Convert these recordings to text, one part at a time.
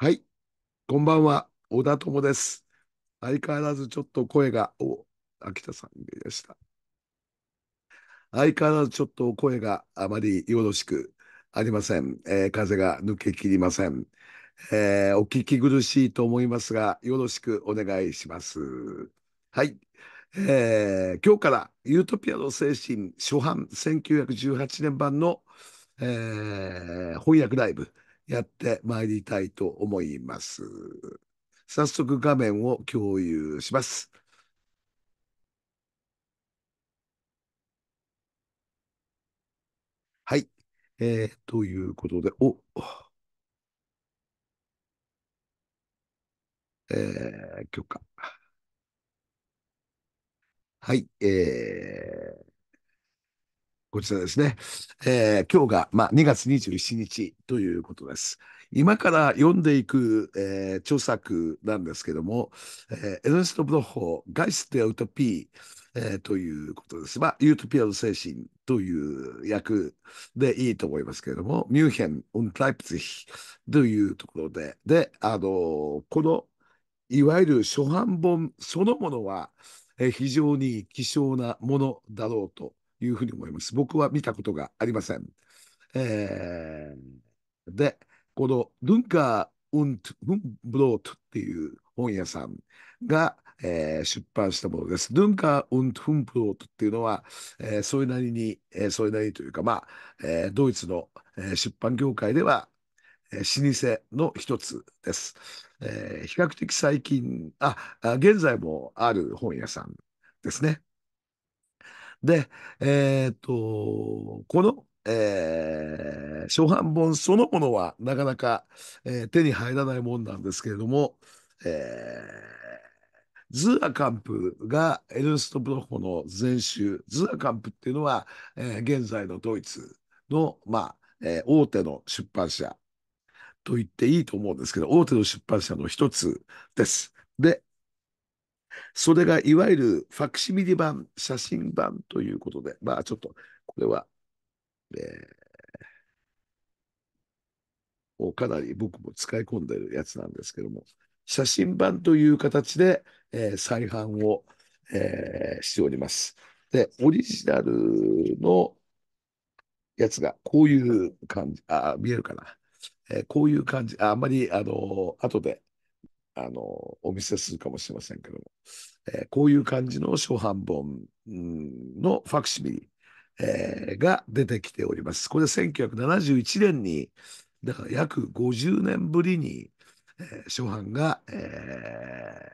はい、こんばんは、小田友です。相変わらずちょっと声が、お、秋田さんでした。相変わらずちょっと声があまりよろしくありません。えー、風が抜けきりません。えー、お聞き苦しいと思いますが、よろしくお願いします。はい。えー、今日からユートピアの精神初版1918年版の、えー、翻訳ライブやってまいりたいと思います。早速画面を共有します。はい。えー、ということで、おえー、許可。はい。えーこちらですね。えー、今日が、まあ、2月27日ということです。今から読んでいく、えー、著作なんですけども、えー、エルネスト・ブロッホ、ガイス・デ・ウトピー、えー、ということです。まあ、ユートピアの精神という役でいいと思いますけれども、ミュンヘン・ウン・ライプツヒというところで、で、あの、この、いわゆる初版本そのものは、えー、非常に希少なものだろうというふうに思います。僕は見たことがありません。えー、で、この文化ンブロートっていう本屋さんが、えー、出版したものです。文化ンブロートっていうのは、えー、それなりに、えー、それなりというか、まあ、えー、ドイツの、えー、出版業界では、えー、老舗の一つです。えー、比較的最近、あ、現在もある本屋さんですね。で、えー、っと、この、えー、初版本そのものはなかなか、えー、手に入らないもんなんですけれども、えー、ズアカンプがエルストブロッホの全集、ズーアカンプっていうのは、えー、現在のドイツの、まあえー、大手の出版社と言っていいと思うんですけど、大手の出版社の一つです。で、それがいわゆるファクシミリ版、写真版ということで、まあちょっとこれは、えー、もうかなり僕も使い込んでるやつなんですけども、写真版という形で、えー、再販を、えー、しております。で、オリジナルのやつがこういう感じ、あ、見えるかな。えー、こういう感じ、ああんまり、あの後であの、お見せするかもしれませんけども、えー、こういう感じの初版本のファクシミリ、えー、が出てきております。これ1971年に、だから約50年ぶりに、えー、初版が、え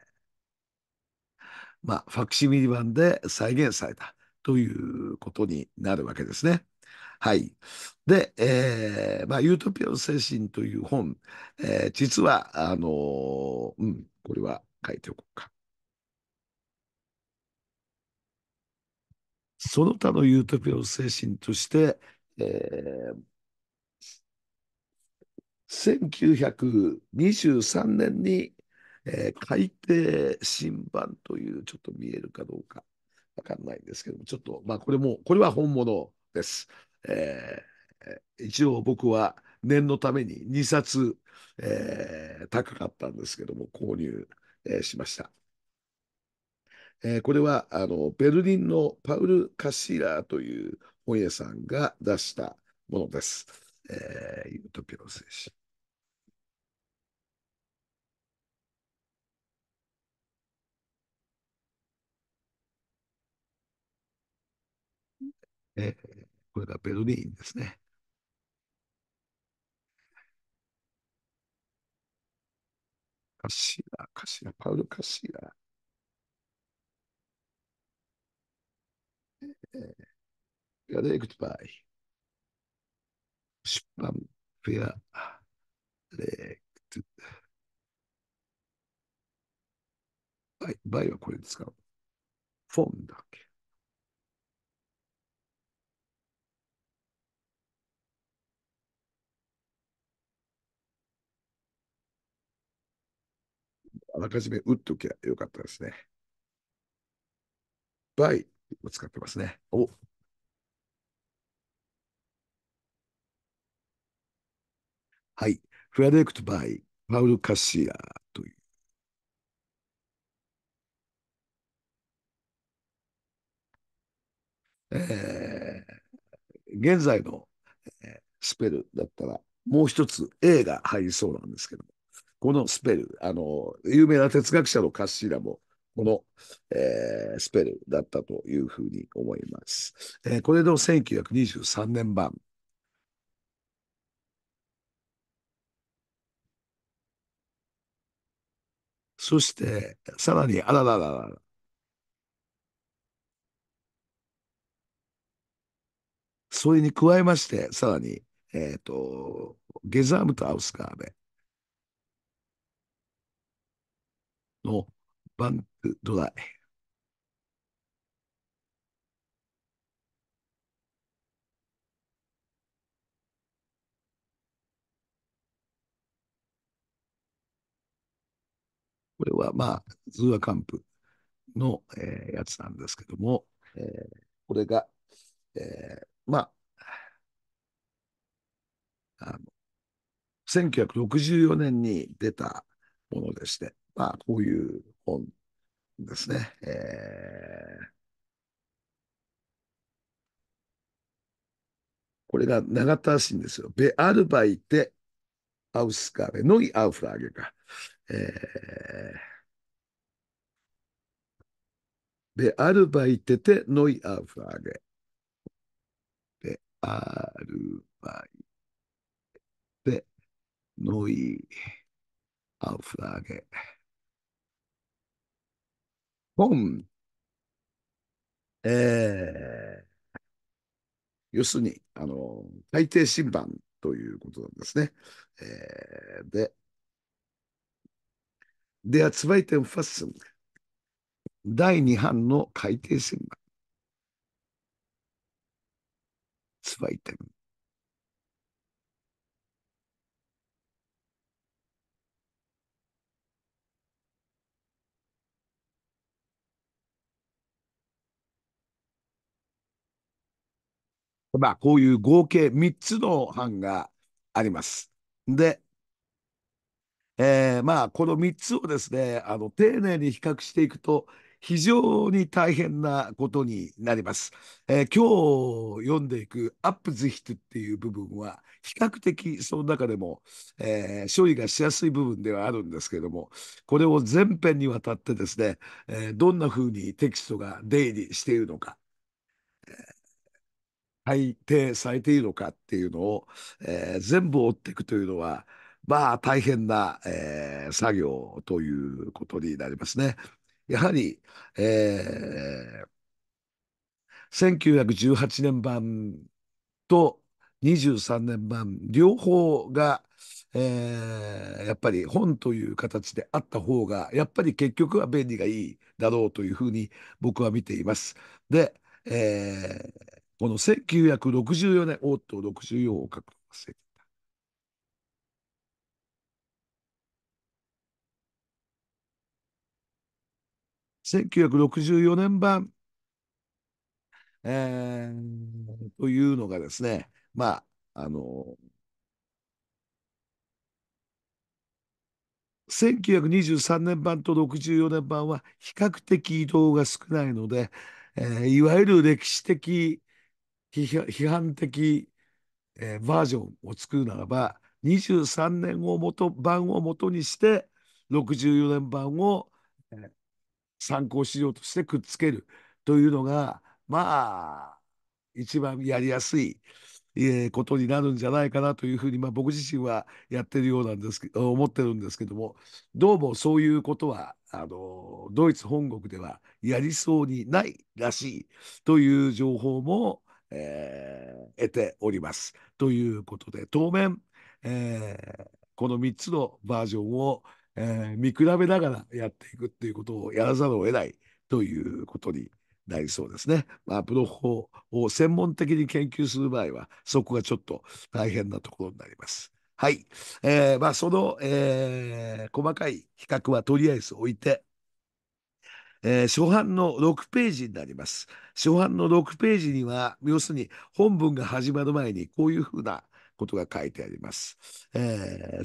ー、まあ、ファクシミリ版で再現されたということになるわけですね。はい。で、えー、まあ、ユートピアの精神という本、えー、実は、あのー、うん、これは書いておこうか。その他のユートピアの精神として、えー、1923年に、えー、改訂新版という、ちょっと見えるかどうかわかんないんですけども、ちょっと、まあ、これも、これは本物です。えー、一応僕は念のために2冊、えー、高かったんですけども、購入、えー、しました。えー、これはあのベルリンのパウル・カシーラーという本屋さんが出したものです。えー、ユートピアの精神。ええ。これがベルリンですね。カシラ、カシラ、パウルカシラ。えフェアレイグッドバイ。出版フェアレイグッドバイ。バイはこれですかフォンだっけあらかじめ打っておきゃよかったですね。バイを使ってますね。おはい。フラデリクト・バイ、パウル・カシアという。えー、現在の、えー、スペルだったら、もう一つ A が入りそうなんですけども。このスペル、あの、有名な哲学者のカッシーラも、この、えー、スペルだったというふうに思います。えー、これの1923年版。そして、さらに、あらららら。それに加えまして、さらに、えっ、ー、と、ゲザームとアウスカーベ。のバンクドライ。これはまあ、ズーアカンプの、えー、やつなんですけども、えー、これが、えー、まあ、あの、1964年に出たものでして、まあ、こういう本ですね。えー、これが長田らんですよ。ベアルバイテ・アウスカレ・ノイ・アウフラーゲか。えーベアルバイテテノイアウフラーゲ。ベアルバイテノイアウフラーゲ。本。ええ要するに、あの、海底審判ということなんですね。ええで。で、は、つばいテンファッション。第2版の海底審判。つばいテン。まあ、こういう合計3つの班があります。で、えー、まあ、この3つをですね、あの、丁寧に比較していくと、非常に大変なことになります。えー、今日読んでいくアップズヒトっていう部分は、比較的その中でも、えー、処理がしやすい部分ではあるんですけども、これを全編にわたってですね、えー、どんな風にテキストが出入りしているのか、改定されているのかっていうのを、えー、全部追っていくというのは、まあ大変な、えー、作業ということになりますね。やはり、えー、1918年版と23年版両方が、えー、やっぱり本という形であった方がやっぱり結局は便利がいいだろうというふうに僕は見ています。で、えーこの1964年、おっと、64を書くの忘れた。1964年版、えー、というのがですね、まあ、あの、1923年版と64年版は比較的移動が少ないので、えー、いわゆる歴史的批判的、えー、バージョンを作るならば23年を元版をもとにして64年版を、えー、参考資料としてくっつけるというのがまあ一番やりやすい、えー、ことになるんじゃないかなというふうに、まあ、僕自身はやってるようなんですけど思ってるんですけどもどうもそういうことはあのドイツ本国ではやりそうにないらしいという情報もえー、得ております。ということで、当面、えー、この3つのバージョンを、えー、見比べながらやっていくっていうことをやらざるを得ないということになりそうですね。まあ、プロ法を専門的に研究する場合は、そこがちょっと大変なところになります。はい。えー、まあ、その、えー、細かい比較はとりあえず置いて、えー、初版の6ページになります。初版の6ページには、要するに本文が始まる前にこういうふうなことが書いてあります。えー、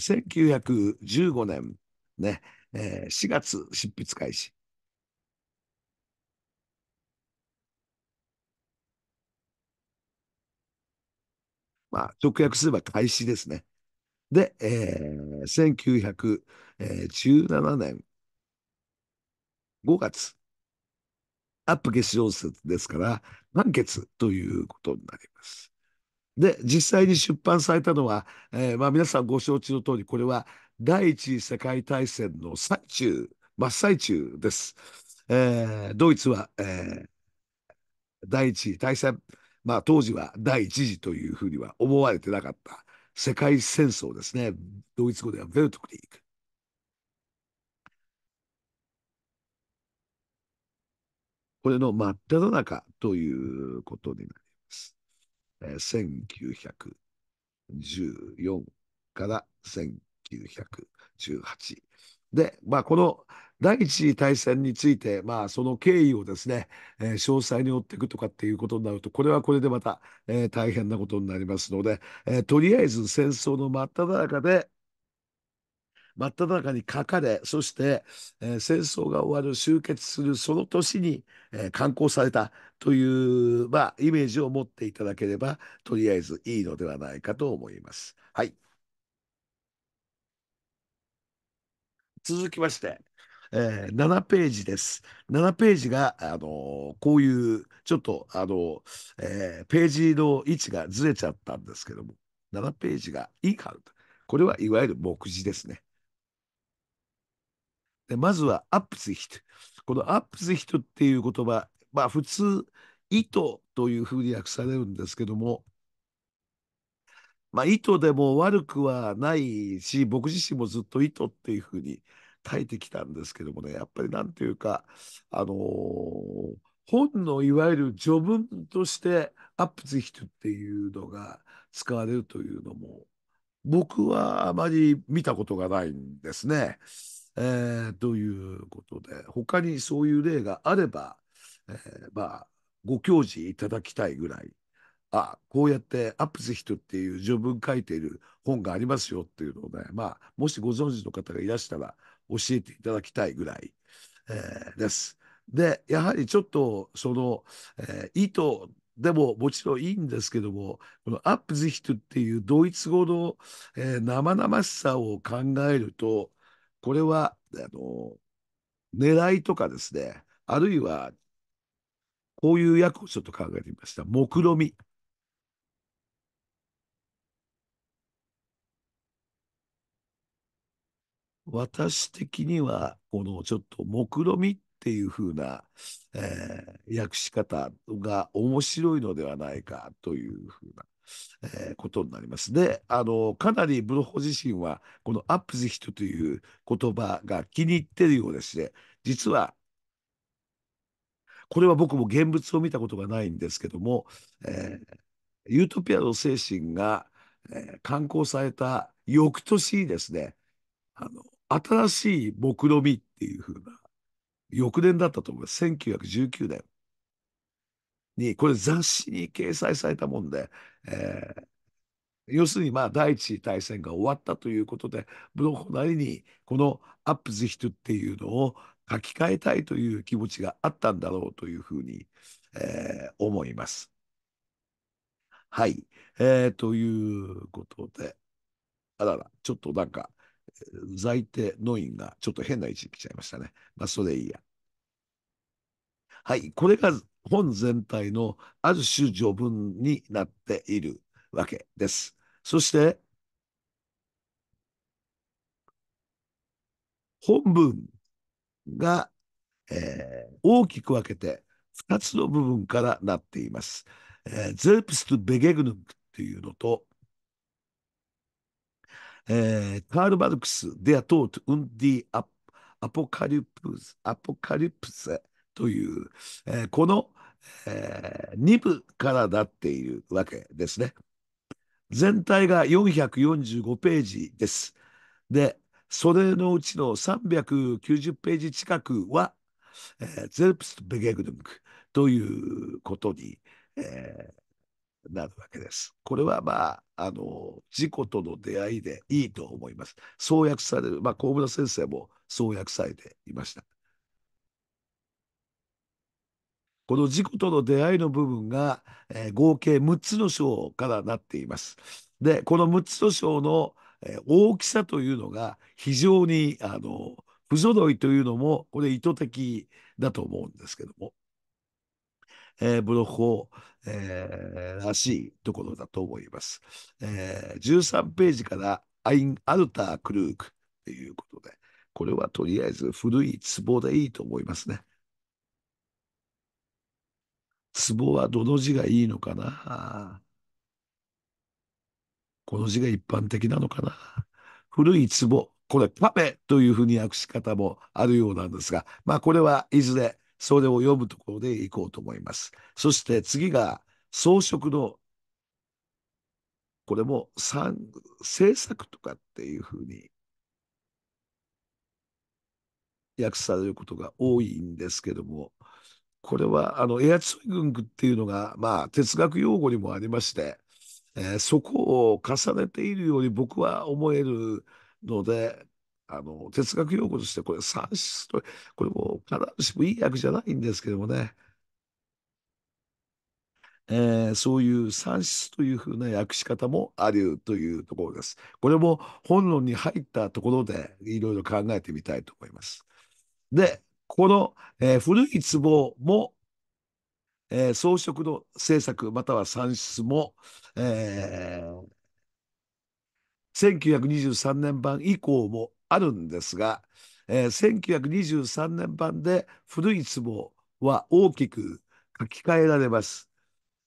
1915年、ね、えー、4月執筆開始。まあ、直訳すれば開始ですね。で、えー、1917年5月、アップ決勝説ですから、満月ということになります。で、実際に出版されたのは、えー、まあ、皆さんご承知の通り、これは第一次世界大戦の最中、真っ最中です。えー、ドイツは、えー、第一次大戦、まあ、当時は第一次というふうには思われてなかった世界戦争ですね。ドイツ語ではベルトクリーク。これの真っ只中ということになります。えー、1914から1918。で、まあ、この第一次大戦について、まあ、その経緯をですね、えー、詳細に追っていくとかっていうことになると、これはこれでまた、えー、大変なことになりますので、えー、とりあえず戦争の真っ只中で、真っ只中に書かれ、そして、えー、戦争が終わる、終結するその年に、えー、刊行されたという、まあ、イメージを持っていただければ、とりあえずいいのではないかと思います。はい。続きまして、えー、7ページです。7ページが、あのー、こういう、ちょっと、あのー、えー、ページの位置がずれちゃったんですけども、7ページがいいかこれはいわゆる目次ですね。でまずはアップツヒト。このアップツヒトっていう言葉、まあ普通、糸というふうに訳されるんですけども、まあ糸でも悪くはないし、僕自身もずっと糸っていうふうに書いてきたんですけどもね、やっぱりなんていうか、あのー、本のいわゆる序文としてアップツヒトっていうのが使われるというのも、僕はあまり見たことがないんですね。えー、ということで、他にそういう例があれば、えー、まあ、ご教示いただきたいぐらい、あ、こうやってアップスヒトっていう序文書いている本がありますよっていうのをね、まあ、もしご存知の方がいらしたら教えていただきたいぐらい、えー、です。で、やはりちょっと、その、えー、意図でももちろんいいんですけども、このアップズヒトっていうドイツ語の、えー、生々しさを考えると、これは、あの、狙いとかですね、あるいは、こういう訳をちょっと考えてみました。目論み。私的には、このちょっと目論みっていうふうな、えー、訳し方が面白いのではないかというふうなえー、ことになります。で、あの、かなりブロホ自身は、このアップジヒトという言葉が気に入ってるようでして、実は、これは僕も現物を見たことがないんですけども、えー、ユートピアの精神が、えー、刊行された翌年ですね、あの、新しい目論見っていうふうな、翌年だったと思います。1919年に、これ雑誌に掲載されたもんで、えー、要するにまあ第一次大戦が終わったということでブロッホなりにこの「アップズヒト」っていうのを書き換えたいという気持ちがあったんだろうというふうに、えー、思います。はい、えー、ということであららちょっとなんか在定ノインがちょっと変な位置に来ちゃいましたね。まあそれいいや。はい、これが本全体のある種序文になっているわけです。そして、本文が、えー、大きく分けて2つの部分からなっています。えー、ゼルプスとベゲグヌンというのと、えー、カール・マルクス・デア・トート・ウンディ・アポカリプス、アポカリプス、という、えー、この、えー、2部からなっているわけですね。全体が445ページです。で、それのうちの390ページ近くは、えー、ゼルプスト・ベゲグルムクということに、えー、なるわけです。これはまあ、あの、事故との出会いでいいと思います。創う訳される、まあ、小室先生も創う訳されていました。この事故との出会いの部分が、えー、合計6つの章からなっています。で、この6つの章の、えー、大きさというのが非常にあの不揃いというのもこれ意図的だと思うんですけども、えー、ブロックを、えらしいところだと思います。え13ページからアイン・アルター・クルークということで、これはとりあえず古い壺でいいと思いますね。壺はどの字がいいのかなこの字が一般的なのかな古いツボ、これパペというふうに訳し方もあるようなんですが、まあこれはいずれそれを読むところでいこうと思います。そして次が装飾のこれも三制作とかっていうふうに訳されることが多いんですけども、これはあのエアツイングっていうのが、まあ、哲学用語にもありまして、えー、そこを重ねているように僕は思えるのであの哲学用語としてこれ算出とこれも必ずしもいい訳じゃないんですけどもね、えー、そういう算出というふうな訳し方もあるというところです。これも本論に入ったところでいろいろ考えてみたいと思います。で、この、えー、古い壺も、えー、装飾の制作または産出も、えー、1923年版以降もあるんですが、えー、1923年版で古い壺は大きく書き換えられます。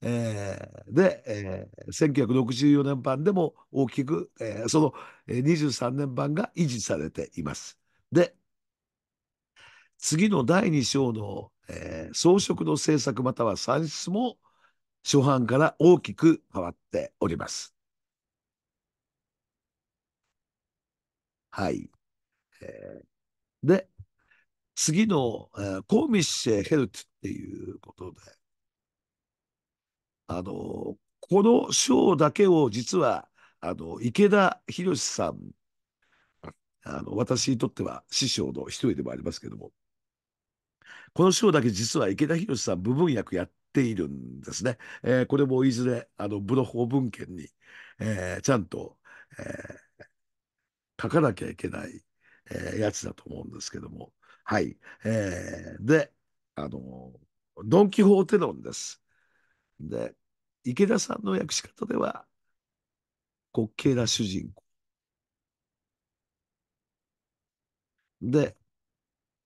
えー、で、えー、1964年版でも大きく、えー、その23年版が維持されています。で、次の第2章の、えー、装飾の制作または算出も初版から大きく変わっております。はい。えー、で、次の、えー、コーミッシェ・ヘルツっていうことで、あの、この章だけを実は、あの、池田博さん、あの、私にとっては師匠の一人でもありますけども、この章だけ実は池田博さん部分役やっているんですね。えー、これもいずれ、あの、ブロ法文献に、えー、ちゃんと、えー、書かなきゃいけない、えー、やつだと思うんですけども。はい。えー、で、あの、ドン・キホーテ論です。で、池田さんの訳し方では、滑稽な主人公。で、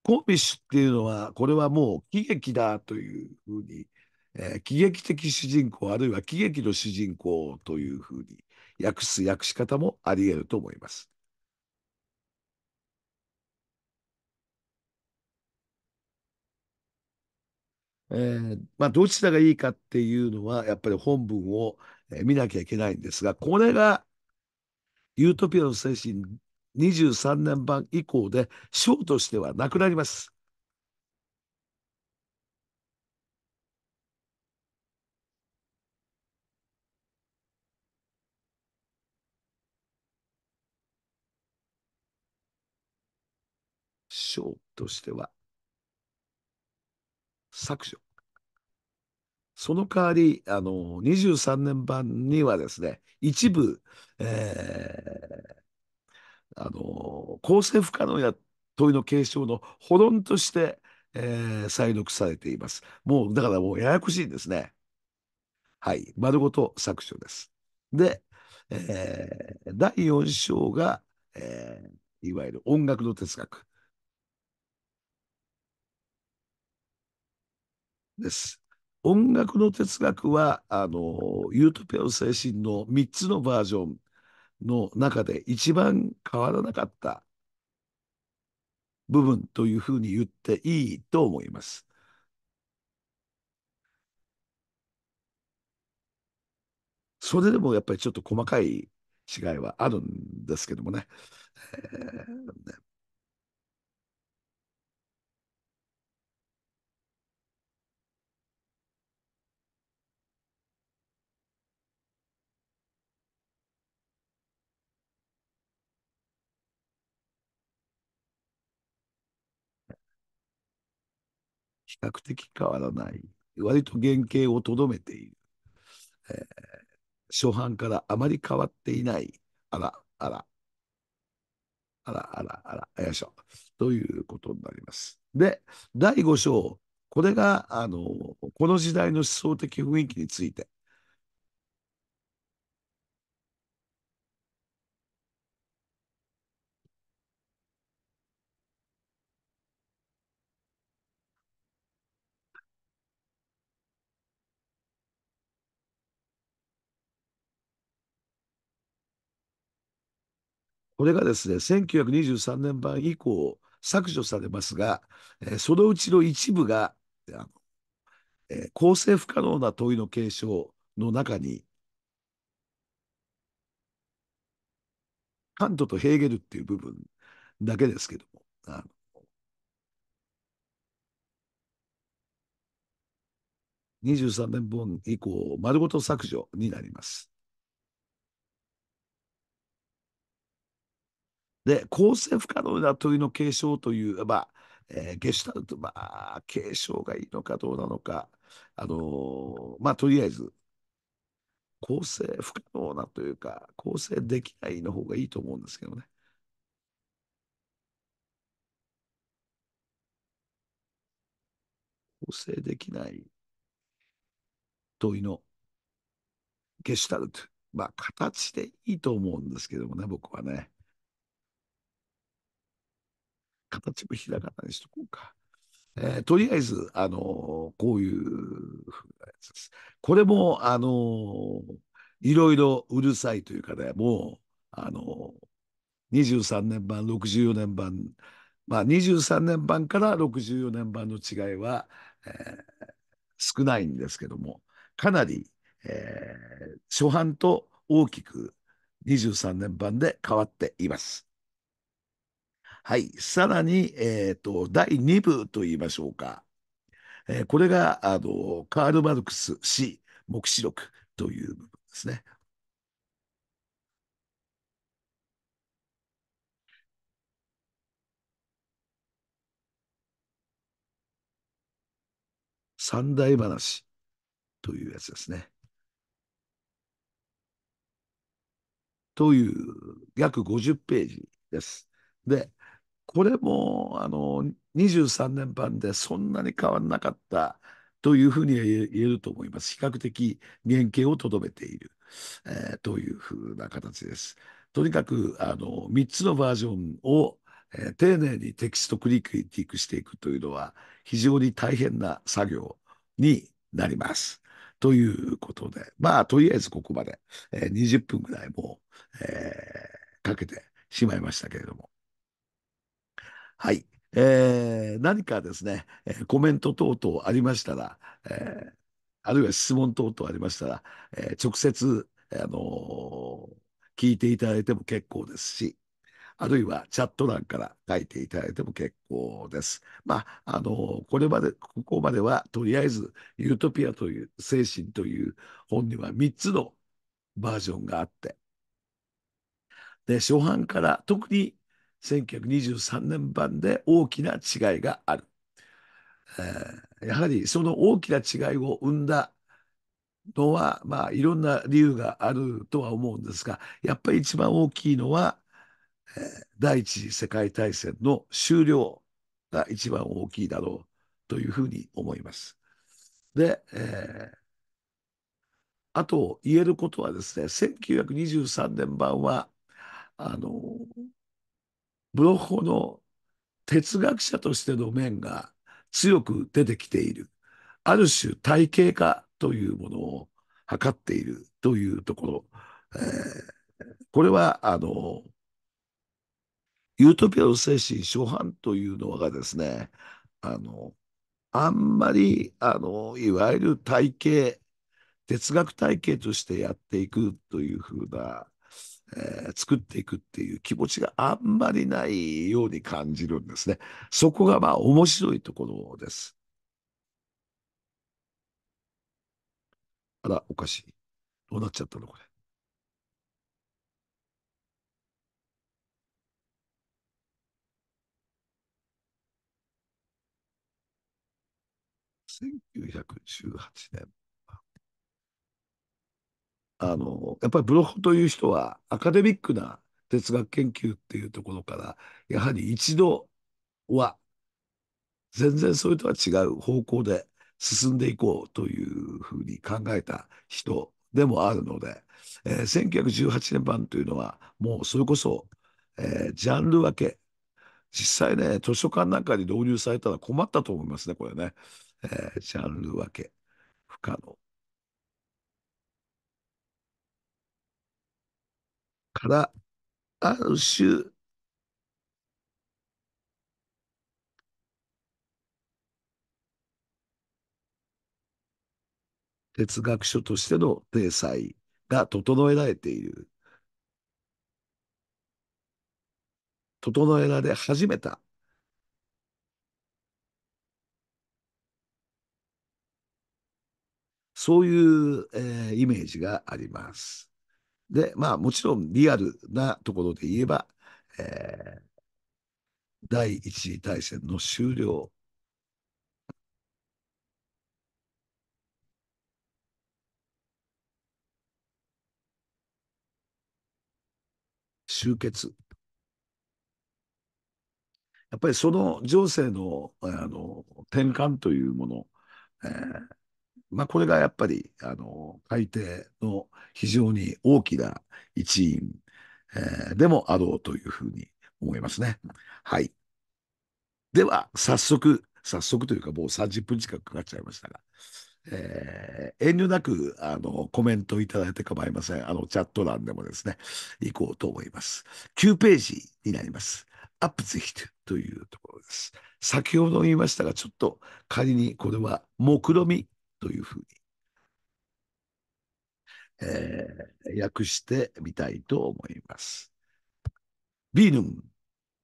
コービッシュっていうのは、これはもう喜劇だというふうに、えー、喜劇的主人公、あるいは喜劇の主人公というふうに訳す訳し方もあり得ると思います。えーまあ、どちらがいいかっていうのは、やっぱり本文を見なきゃいけないんですが、これがユートピアの精神2023年版以降で賞としてはなくなります。賞としては削除。その代わり、あの、23年版にはですね、一部、えー、あの構成不可能や問いの継承のほろんとして、えー、再読されています。もう、だからもうややこしいんですね。はい。丸ごと削除です。で、えー、第4章が、えー、いわゆる音楽の哲学です。音楽の哲学は、あの、ユートピアの精神の3つのバージョンの中で一番変わらなかった部分というふうに言っていいと思います。それでもやっぱりちょっと細かい違いはあるんですけどもね。えー、ね比較的変わらない、割と原型をとどめている、えー、初版からあまり変わっていない、あら、あら、あら、あら、あら、よいしょ、ということになります。で、第5章、これが、あの、この時代の思想的雰囲気についてれがですね、1923年版以降、削除されますが、えー、そのうちの一部が、えー、構成不可能な問いの継承の中に、カントとヘーゲルっていう部分だけですけども、あの23年本以降、丸ごと削除になります。で、構成不可能な問いの継承という、まあ、えー、ゲシュタルト、まあ、継承がいいのかどうなのか、あのー、まあ、とりあえず、構成不可能なというか、構成できないの方がいいと思うんですけどね。構成できない問いのゲシュタルト。まあ、形でいいと思うんですけどもね、僕はね。形もひらがなにしとこうか。えー、とりあえず、あのー、こういうやつです。これも、あのー、いろいろうるさいというかね、もう、あのー、23年版、64年版、まあ、23年版から64年版の違いは、えー、少ないんですけども、かなり、えー、初版と大きく23年版で変わっています。はい。さらに、えっ、ー、と、第2部と言いましょうか。えー、これが、あの、カール・マルクス氏、黙示録という部分ですね。三大話というやつですね。という約50ページです。で、これもあの23年版でそんなに変わらなかったというふうに言えると思います。比較的原型をとどめている、えー、というふうな形です。とにかくあの3つのバージョンを、えー、丁寧にテキストクリティックしていくというのは非常に大変な作業になります。ということで、まあ、とりあえずここまで、えー、20分ぐらいもう、えー、かけてしまいましたけれども。はい。えー、何かですね、コメント等々ありましたら、えー、あるいは質問等々ありましたら、えー、直接、あのー、聞いていただいても結構ですし、あるいはチャット欄から書いていただいても結構です。まあ、あの、これまで、ここまでは、とりあえず、ユートピアという精神という本には3つのバージョンがあって、で、初版から、特に1923年版で大きな違いがある。えー、やはりその大きな違いを生んだのは、まあ、いろんな理由があるとは思うんですが、やっぱり一番大きいのは、えー、第一次世界大戦の終了が一番大きいだろうというふうに思います。で、えー、あと言えることはですね、1923年版は、あの、ブロッホの哲学者としての面が強く出てきている。ある種体系化というものを図っているというところ。えー、これは、あの、ユートピアの精神初版というのがですね、あの、あんまり、あの、いわゆる体系、哲学体系としてやっていくというふうなえー、作っていくっていう気持ちがあんまりないように感じるんですね。そこがまあ面白いところです。あら、おかしい。どうなっちゃったのこれ。1918年。あの、やっぱりブロフという人はアカデミックな哲学研究っていうところから、やはり一度は、全然それとは違う方向で進んでいこうというふうに考えた人でもあるので、えー、1918年版というのは、もうそれこそ、えー、ジャンル分け、実際ね、図書館なんかに導入されたら困ったと思いますね、これね。えー、ジャンル分け、不可能。から、ある種、哲学書としての体裁が整えられている。整えられ始めた。そういう、えー、イメージがあります。で、まあもちろんリアルなところで言えば、えー、第一次大戦の終了。終結。やっぱりその情勢のあの転換というもの、えーまあ、これがやっぱり、あの、改定の非常に大きな一因、えー、でもあろうというふうに思いますね。はい。では、早速、早速というかもう30分近くかかっちゃいましたが、えー、遠慮なくあのコメントいただいて構いません。あのチャット欄でもですね、行こうと思います。9ページになります。アップツヒトというところです。先ほど言いましたが、ちょっと仮にこれは目論みというふうに、えー、訳してみたいと思います。ビーヌン、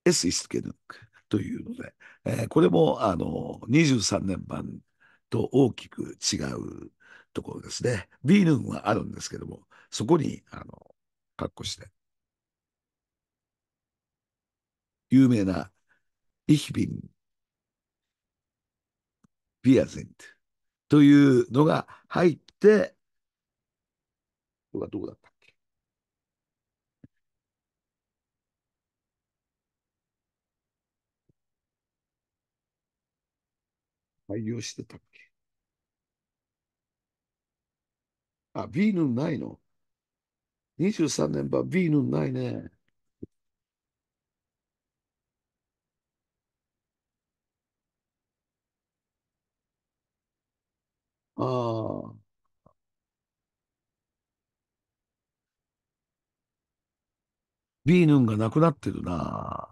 エスイスケヌンクというので、えー、これもあの23年版と大きく違うところですね。ビーヌンはあるんですけども、そこに、あの、括弧して、有名な、イヒビン、ビアゼント、というのが入って、これはどうだったっけ採用してたっけあ、B ンないの ?23 年版 B ンないね。ああ、ビーヌンがなくなってるな。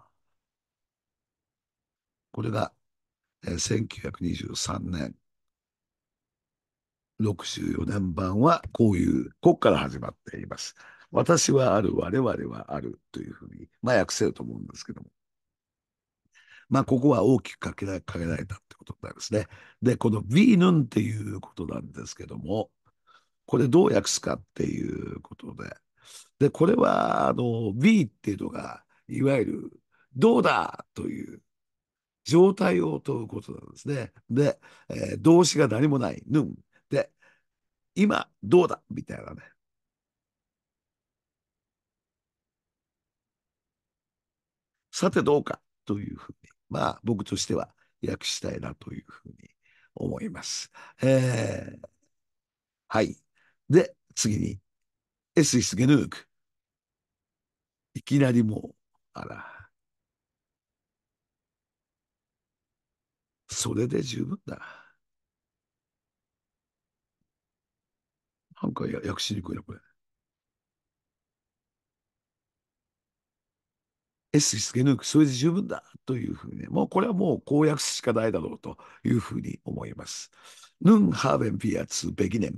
これが、え1923年。64年版はこういう、ここから始まっています。私はある、我々はあるというふうに、まあ訳せると思うんですけども。まあ、ここは大きくかけられたことなんですね。で、このーヌンっていうことなんですけども、これどう訳すかっていうことで、で、これは、あの、V っていうのが、いわゆる、どうだという状態を問うことなんですね。で、えー、動詞が何もない、ヌン。で、今、どうだみたいなね。さてどうかというふうに、まあ僕としては訳したいなというふうに思います。えー、はい。で、次に、エスイスゲヌ e ク。いきなりもう、あら。それで十分だ。なんかや訳しにくいな、これ。エスリスゲヌーク、それで十分だというふうに、ね、もうこれはもう公約しかないだろうというふうに思います。ヌンハー a b e n ア i r zu ネ e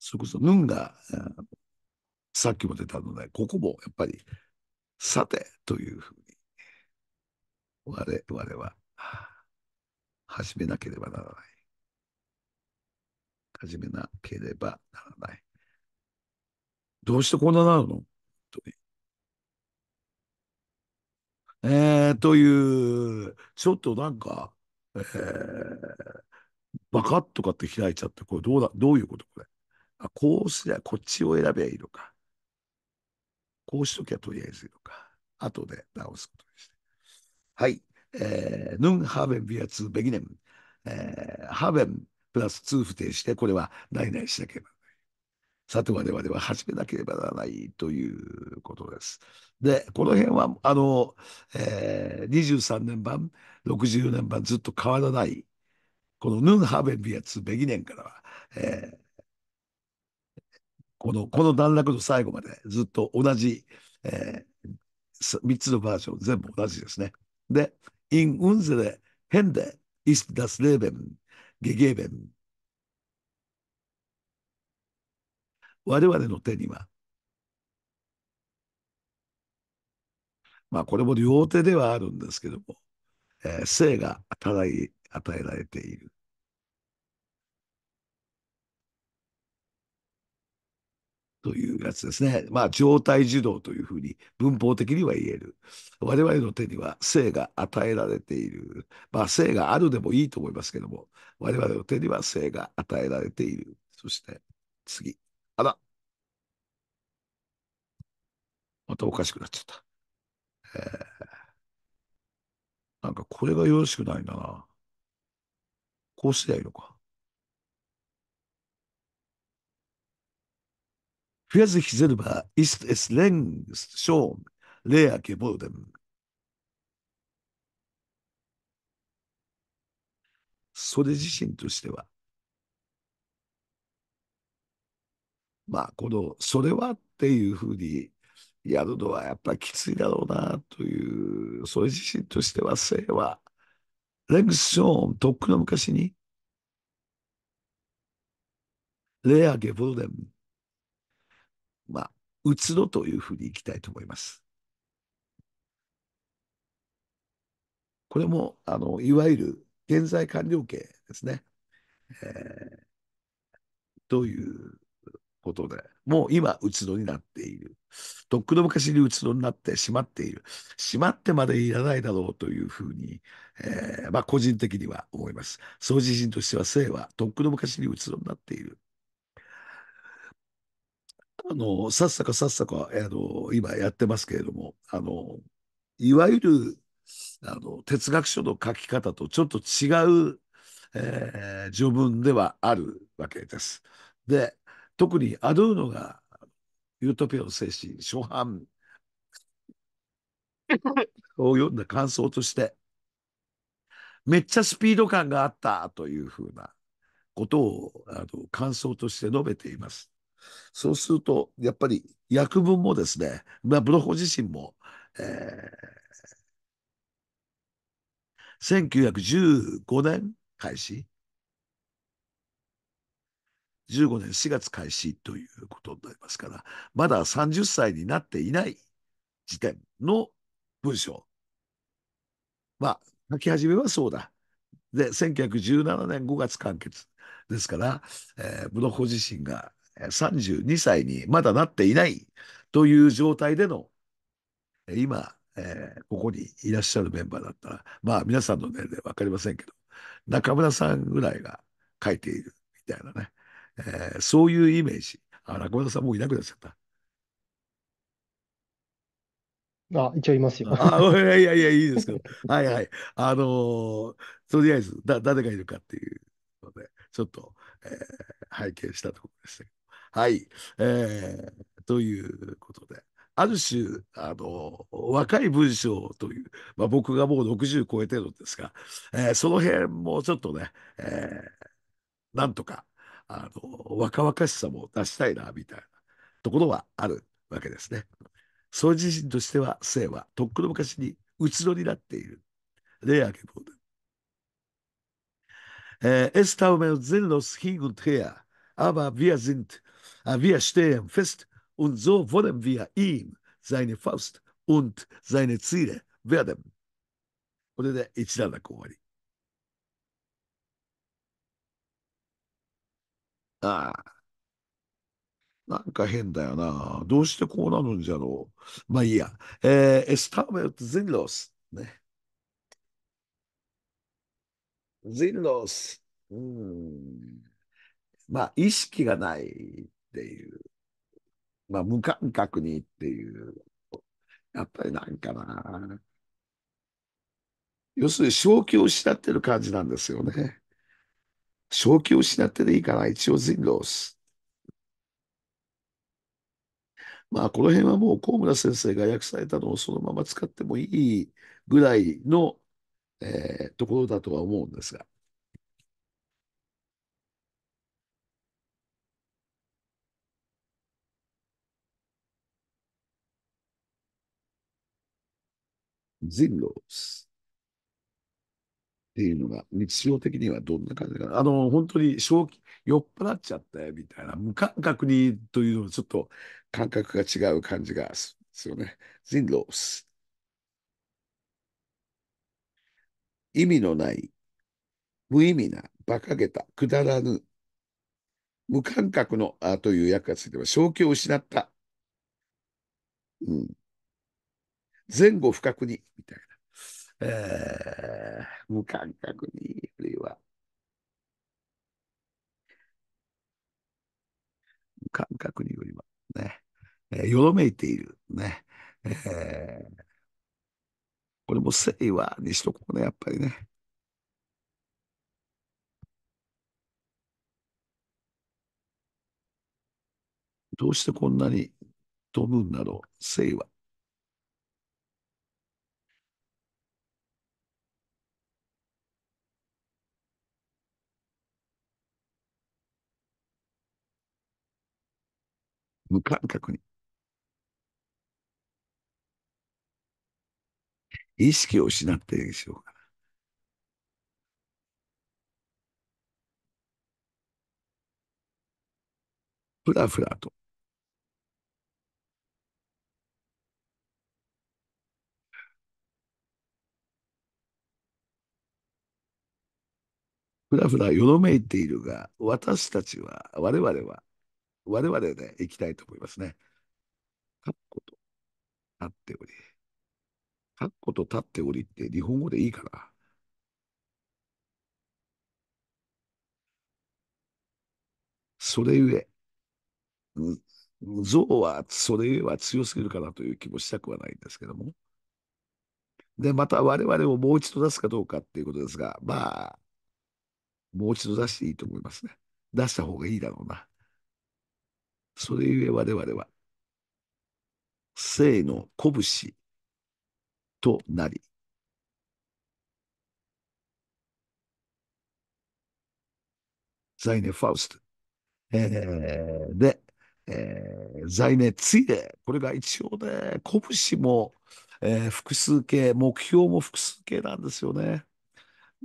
それこそ、ヌンが、うん、さっきも出たので、ここもやっぱり、さてというふうに、我々は始めなければならない。始めなければならない。どうしてこんななるのえー、という、ちょっとなんか、えー、バカッとかって開いちゃって、これどうだ、どういうことこれ。あ、こうすりゃ、こっちを選べばいいのか。こうしときゃとりあえずいいのか。後で直すことにして。はい。えン・ハーベン・ビア・ツー・ベギネ zu えー、h a b プラス2不定して、これは何々しなければならない。さて我々は始めなければならないということです。で、この辺は、あの、えー、23年版、64年版ずっと変わらない、このヌンハーベンビアツー・ベギネンからは、えーこの、この段落の最後までずっと同じ、えー、3つのバージョン全部同じですね。で、in unsere Hände ist das Leben gegeben. 我々の手には。まあこれも両手ではあるんですけども、えー、生が与え与えられている。というやつですね。まあ、状態受動というふうに文法的には言える。我々の手には性が与えられている。まあ、性があるでもいいと思いますけども、我々の手には性が与えられている。そして、次。あら。またおかしくなっちゃった。えー、なんかこれがよろしくないな。こうしりゃいいのか。f ェ r sich selber ist es längst schon leer geworden.「それ自身としては」まあ、この、それはっていうふうにやるのはやっぱりきついだろうなという、それ自身としては、性は、レグショーン、とっくの昔に、レア・ゲボルデン、うつというふうにいきたいと思います。これも、あの、いわゆる現在完了形ですね。えー、ということで、もう今、うつろになっている。とっくの昔にうつどになってしまっている。しまってまでいらないだろうというふうに、えー、まあ個人的には思います。総理人としては、姓はとっくの昔にうつどになっている。あの、さっさかさっさか、あの、今やってますけれども、あの、いわゆる、あの、哲学書の書き方とちょっと違う、えー、序文ではあるわけです。で、特にアドゥーノが、ユートピアの精神、初版 を読んだ感想として、めっちゃスピード感があったというふうなことをあの感想として述べています。そうすると、やっぱり訳文もですね、まあ、ブロッホ自身も、えー、1915年開始、15年4月開始ということになりますから、まだ30歳になっていない時点の文章。まあ、書き始めはそうだ。で、1917年5月完結ですから、えー、ブロッホ自身が32歳にまだなっていないという状態での、今、えー、ここにいらっしゃるメンバーだったら、まあ皆さんの年齢分かりませんけど、中村さんぐらいが書いているみたいなね、えー、そういうイメージ。あ、中村さんもういなくなっちゃった。あ、一応いますよ。あ、いやいやいや、いいですけど。はいはい。あのー、とりあえず、だ、誰がいるかっていうので、ちょっと、えー、拝見したところですね。はい。えー、ということで。ある種、あの、若い文章という、まあ、僕がもう60超えてるんですが、えー、その辺もちょっとね、えー、なんとか、あの、若々しさも出したいな、みたいなところはあるわけですね。それ自身としては、生は、とっくの昔に、うつろになっている。レアゲボール。Äh, エスタウメ m ゼ l n s i n ア l バ s hin u Ah, wir stehen fest und so wollen wir ihm seine Faust und seine Ziele werden. Oder der これで一段落終わり。ああ。なんか変だよな。どうしてこうなるんじゃろう。まあいいや。えー、es tabelt sinnlos. ね。sinnlos。うん。まあ、意識がない。っていう、まあ、無感覚にっていう、やっぱりなんかな、要するに正気を失ってる感じなんですよね。正気を失ってでいいから、一応ズンゴス。まあ、この辺はもう、高村先生が訳されたのをそのまま使ってもいいぐらいの、えー、ところだとは思うんですが。人狼っていうのが日常的にはどんな感じかな。あの、本当に正気、酔っ払っちゃったよみたいな、無感覚にというのはちょっと感覚が違う感じがするんですよね。人狼意味のない、無意味な、馬鹿げた、くだらぬ、無感覚のあという訳がついては、正気を失った。うん。前後不覚に、みたいな。えー、無感覚に、あるいは、無感覚によりは、ね。えー、よろめいている。ね。えー、これも聖はにしとこうね、やっぱりね。どうしてこんなに飛ぶんだろう、聖は。無感覚に。意識を失っているでしょうかふらふらと。ふらふらよろめいているが、私たちは、我々は、我々で、ね、いきたいと思いますね。かっこと立っており。かっこと立っておりって日本語でいいかな。それゆえ、像はそれゆえは強すぎるかなという気もしたくはないんですけども。で、また我々をもう一度出すかどうかっていうことですが、まあ、もう一度出していいと思いますね。出した方がいいだろうな。それゆえ我々は、生の拳となり、在ネファウスト、えー、で、えー、在ネツイレ、これが一応ね、拳も、えー、複数形、目標も複数形なんですよね。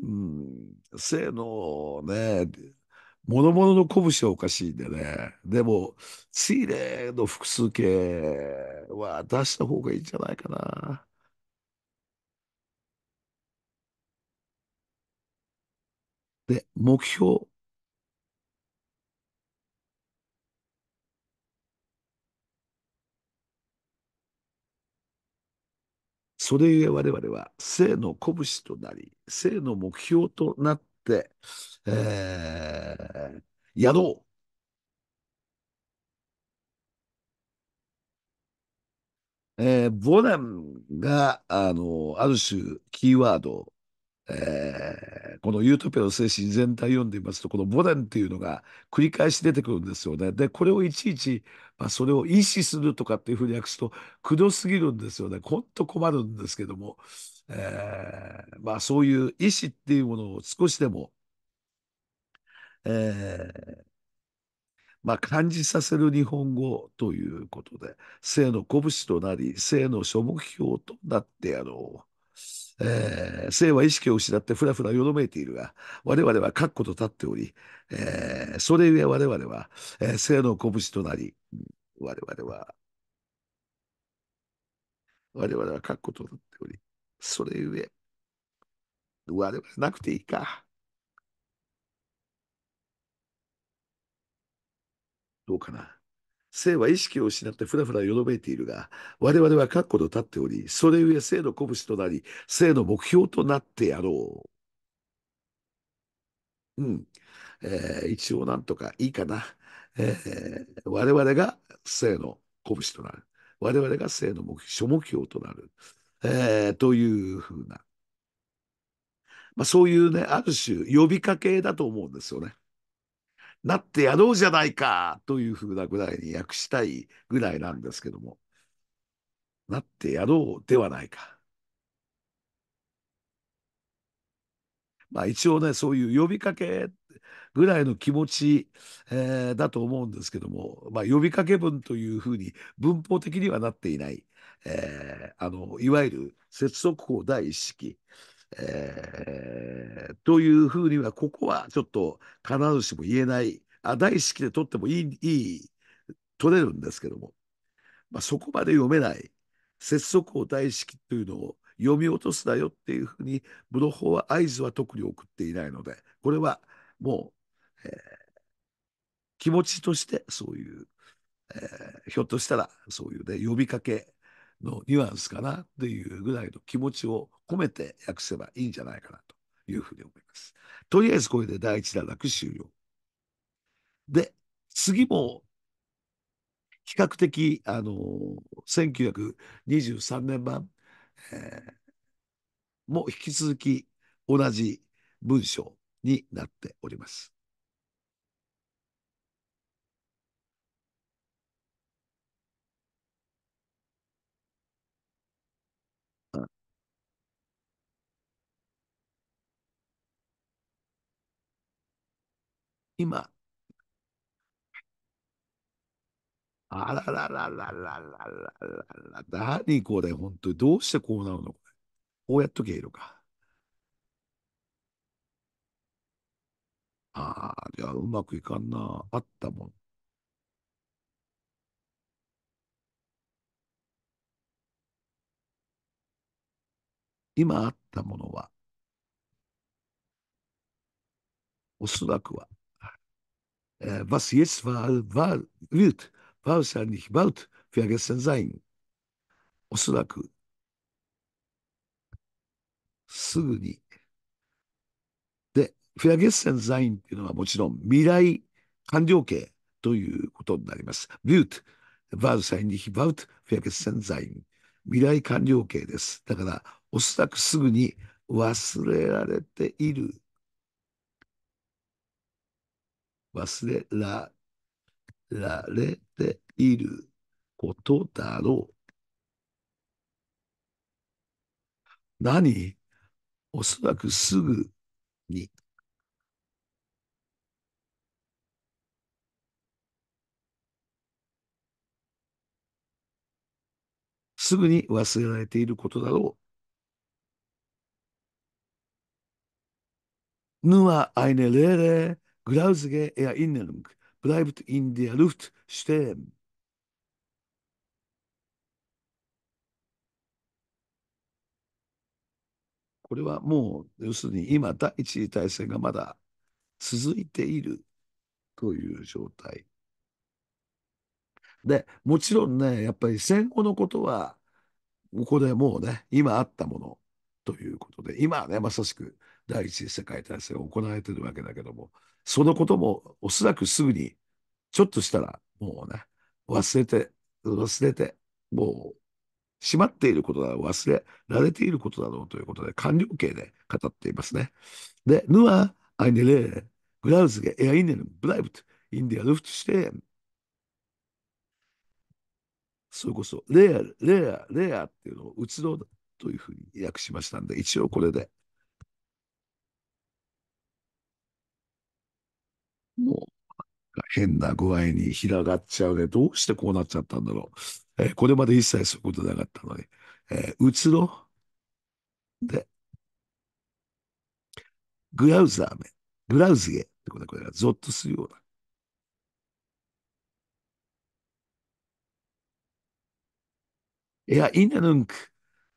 うん、性のね、もののの拳はおかしいんでね。でも、ついれの複数形は出した方がいいんじゃないかな。で、目標。それゆえ我々は、生の拳となり、生の目標となっ、えー、宿えー、ボナンが、あの、ある種、キーワード、えー、このユートピアの精神全体読んでみますと、このボナンっていうのが繰り返し出てくるんですよね。で、これをいちいち、まあ、それを意思するとかっていうふうに訳すと、くどすぎるんですよね。ほんと困るんですけども。えー、まあそういう意志っていうものを少しでも、えー、まあ感じさせる日本語ということで、生の拳となり、生の諸目標となってあの、えー、生は意識を失ってふらふらよどめいているが、我々は確固と立っており、えー、それゆえ我々は、えー、生の拳となり、我々は、我々は確固と立っており、それゆえ、我々なくていいか。どうかな。生は意識を失ってふらふらよろめいているが、我々は確固と立っており、それゆえ生の拳となり、生の目標となってやろう。うん。えー、一応なんとかいいかな。えー、我々が生の拳となる。我々が生の目標、目標となる。えー、というふうな、まあ、そういうね、ある種呼びかけだと思うんですよね。なってやろうじゃないかというふうなぐらいに訳したいぐらいなんですけども、なってやろうではないか。まあ一応ね、そういう呼びかけぐらいの気持ち、えー、だと思うんですけども、まあ呼びかけ文というふうに文法的にはなっていない。えー、あのいわゆる接続法第一式、えー、というふうにはここはちょっと必ずしも言えないあ第一式で取ってもいいいい取れるんですけども、まあ、そこまで読めない接続法第一式というのを読み落とすだよっていうふうに武ホーは合図は特に送っていないのでこれはもう、えー、気持ちとしてそういう、えー、ひょっとしたらそういうね呼びかけのニュアンスかなというぐらいの気持ちを込めて訳せばいいんじゃないかなというふうに思います。とりあえずこれで第一段落終了。で、次も比較的、あのー、1923年版、えー、も引き続き同じ文章になっております。今。あらららららららら何これ、本当に。どうしてこうなるのここうやっときゃいいのか。ああ、じゃあうまくいかんな。あったもん。今あったものは、おそらくは äh, スイエス e t z t ー a r war, w i ウ d war es ja nicht bald, おそらく、すぐに。で、フェアゲッセンザインっていうのはもちろん未来完了形ということになります。ビュート、バウサインヒバウト、フェアゲッセンザイン。未来完了形です。だから、おそらくすぐに忘れられている。忘れられていることだろう。何おそらくすぐに。すぐに忘れられていることだろう。ぬはあいねれれグラウズゲエアインネルン n e ライブトインディアルフトシ e r l これはもう、要するに今、第一次大戦がまだ続いているという状態。で、もちろんね、やっぱり戦後のことは、ここでもうね、今あったものということで、今はね、まさしく第一次世界大戦が行われているわけだけども、そのこともおそらくすぐに、ちょっとしたら、もうね、忘れて、忘れて、もう、閉まっていることだろう、忘れられていることだろうということで、完了形で語っていますね。で、ぬは、アイネレー、グラウズゲ、エアインネル、ブライブト、インディアルフトして、それこそ、レア、レア、レアっていうのを、うつろというふうに訳しましたんで、一応これでもう、変な具合に広がっちゃうね。どうしてこうなっちゃったんだろう。えー、これまで一切そういうことなかったのに。えー、うつろで、グラウザーメグラウズゲってことだ、これがゾッとするような。エア・インナヌンク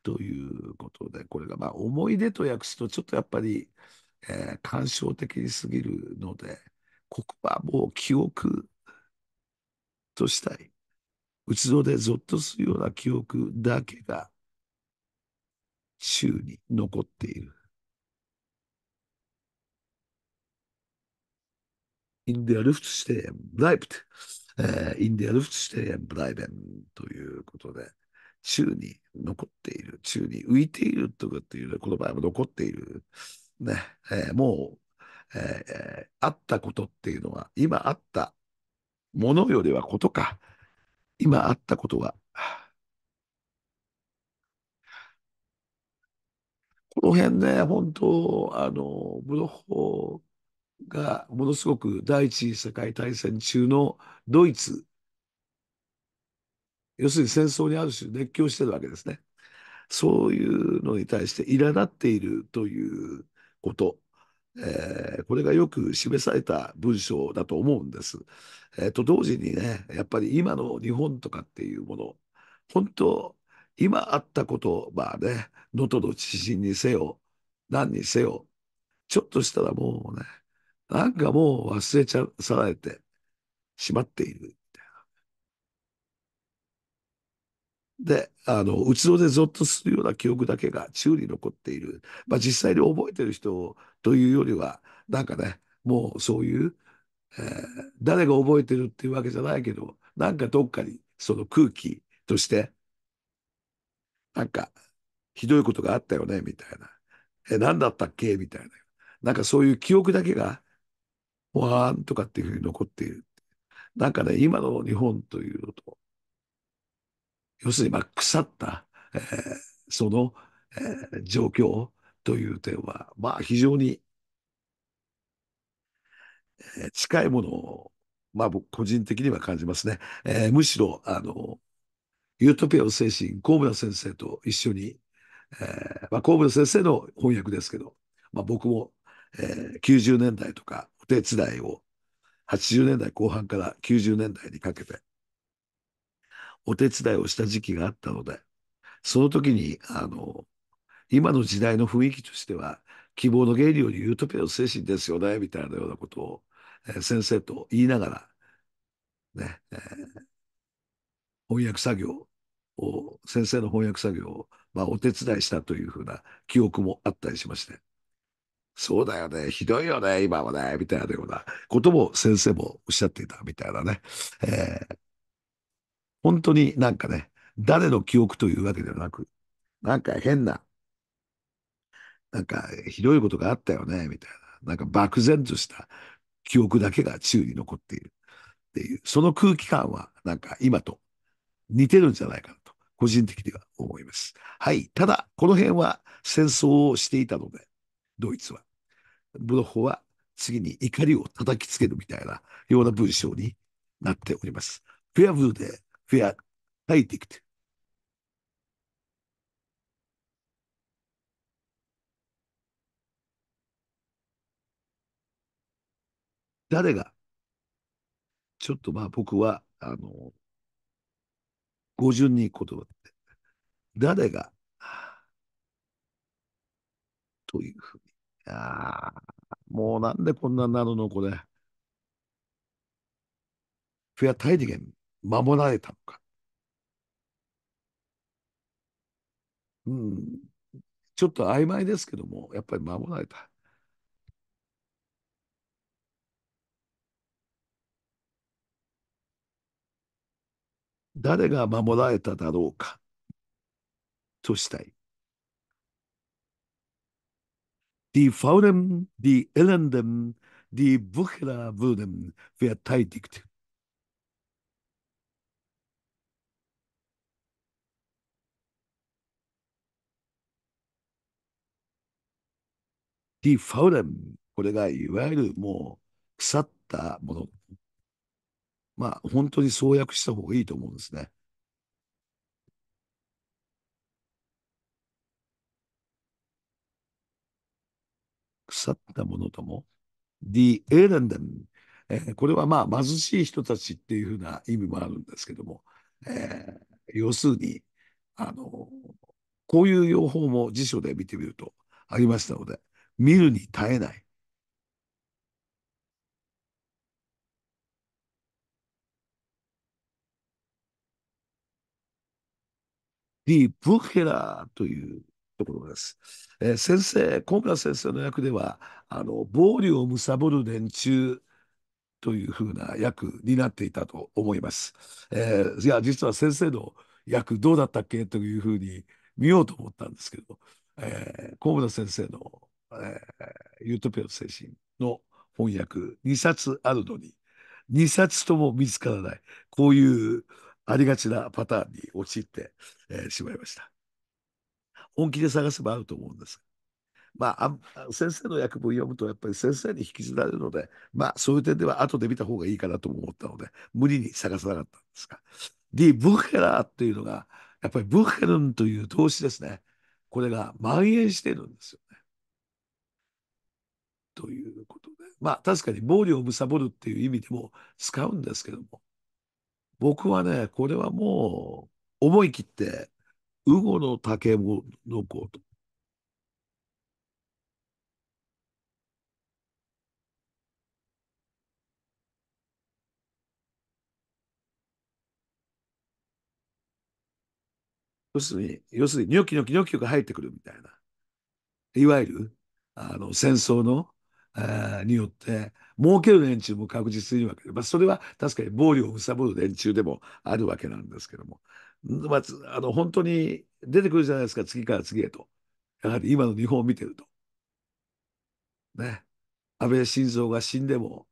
ということで、これがまあ思い出と訳すとちょっとやっぱり、えー、感傷的にすぎるので、ここはもう記憶としたい。内臓でぞっとするような記憶だけが宙に残っている。インデアルフツステー t e ブ。e n b えー、in d アルフ u f t s ン e h ということで、宙に残っている、宙に浮いているとかっていう、この場合も残っている。ね、えー、もうえー、あったことっていうのは、今あったものよりはことか、今あったことは、この辺ね、本当、あの、ブロッホがものすごく第一次世界大戦中のドイツ、要するに戦争にある種熱狂してるわけですね。そういうのに対して苛立っているということ。えー、これがよく示された文章だと思うんです。えー、と同時にね、やっぱり今の日本とかっていうもの、本当、今あったこと、まあね、能登の知人にせよ、何にせよ、ちょっとしたらもうね、なんかもう忘れちゃされてしまっている。で、あの、うつろでゾッとするような記憶だけが宙に残っている。まあ実際に覚えてる人というよりは、なんかね、もうそういう、えー、誰が覚えてるっていうわけじゃないけど、なんかどっかにその空気として、なんかひどいことがあったよね、みたいな。え、何だったっけみたいな。なんかそういう記憶だけが、わーんとかっていうふうに残っている。なんかね、今の日本というのと、要するにまあ腐った、えー、その、えー、状況という点は、まあ非常に、えー、近いものを、まあ僕個人的には感じますね。えー、むしろ、あの、ユートピアの精神、神戸先生と一緒に、えーまあ、神戸先生の翻訳ですけど、まあ、僕も、えー、90年代とかお手伝いを80年代後半から90年代にかけてお手伝いをした時期があったので、その時に、あの、今の時代の雰囲気としては、希望の原理よりユートピアの精神ですよね、みたいなようなことを、えー、先生と言いながら、ね、えー、翻訳作業を、先生の翻訳作業を、まあ、お手伝いしたというふうな記憶もあったりしまして、そうだよね、ひどいよね、今はね、みたいなようなことも先生もおっしゃっていたみたいなね。えー本当になんかね、誰の記憶というわけではなく、なんか変な、なんかひどいことがあったよね、みたいな、なんか漠然とした記憶だけが宙に残っているっていう、その空気感はなんか今と似てるんじゃないかなと、個人的には思います。はい。ただ、この辺は戦争をしていたので、ドイツは。ブロッホは次に怒りを叩きつけるみたいなような文章になっております。フェアブルで فئة هيتكت 誰が、ちょっとまあ僕は、あの、語順に言葉って、誰が、というふうに。ああ、もうなんでこんなになるの、これ。フェアタイディゲン。守られたのか。うん。ちょっと曖昧ですけども、やっぱり守られた。誰が守られただろうかとしたい。Die Faulen, die Elenden, die Bucherer wurden verteidigt. ディファウレ l これがいわゆるもう腐ったもの。まあ、本当に創訳した方がいいと思うんですね。腐ったものとも、ディエレンデン。えこれはまあ貧しい人たちっていうふうな意味もあるんですけども、えー、要するに、あの、こういう用法も辞書で見てみるとありましたので、見るに耐えない。ブヘラというところです。えー、先生、小村先生の役では、あの、暴利を貪る連中というふうな役になっていたと思います。えー、いや、実は先生の役どうだったっけというふうに見ようと思ったんですけど、えー、小村先生のえー、ユートピアの精神の翻訳2冊あるのに、2冊とも見つからない、こういうありがちなパターンに陥って、えー、しまいました。本気で探せばあると思うんです。まあ、あ先生の訳文読むとやっぱり先生に引きずられるので、まあ、そういう点では後で見た方がいいかなとも思ったので、無理に探さなかったんですが。で、ブッヘラーっていうのが、やっぱりブッヘルンという動詞ですね。これが蔓延しているんですよ。ということで。まあ確かに暴利を貪るっていう意味でも使うんですけども。僕はね、これはもう思い切って、ウゴの竹をのこと。要するに、要するにニョキニョキニョキが入ってくるみたいな。いわゆる、あの、戦争のによって儲ける連中も確実にいるわけで、まあ、それは確かに暴利を貪る連中でもあるわけなんですけども、まあ、あの本当に出てくるじゃないですか次から次へとやはり今の日本を見てると。ね、安倍晋三が死んでも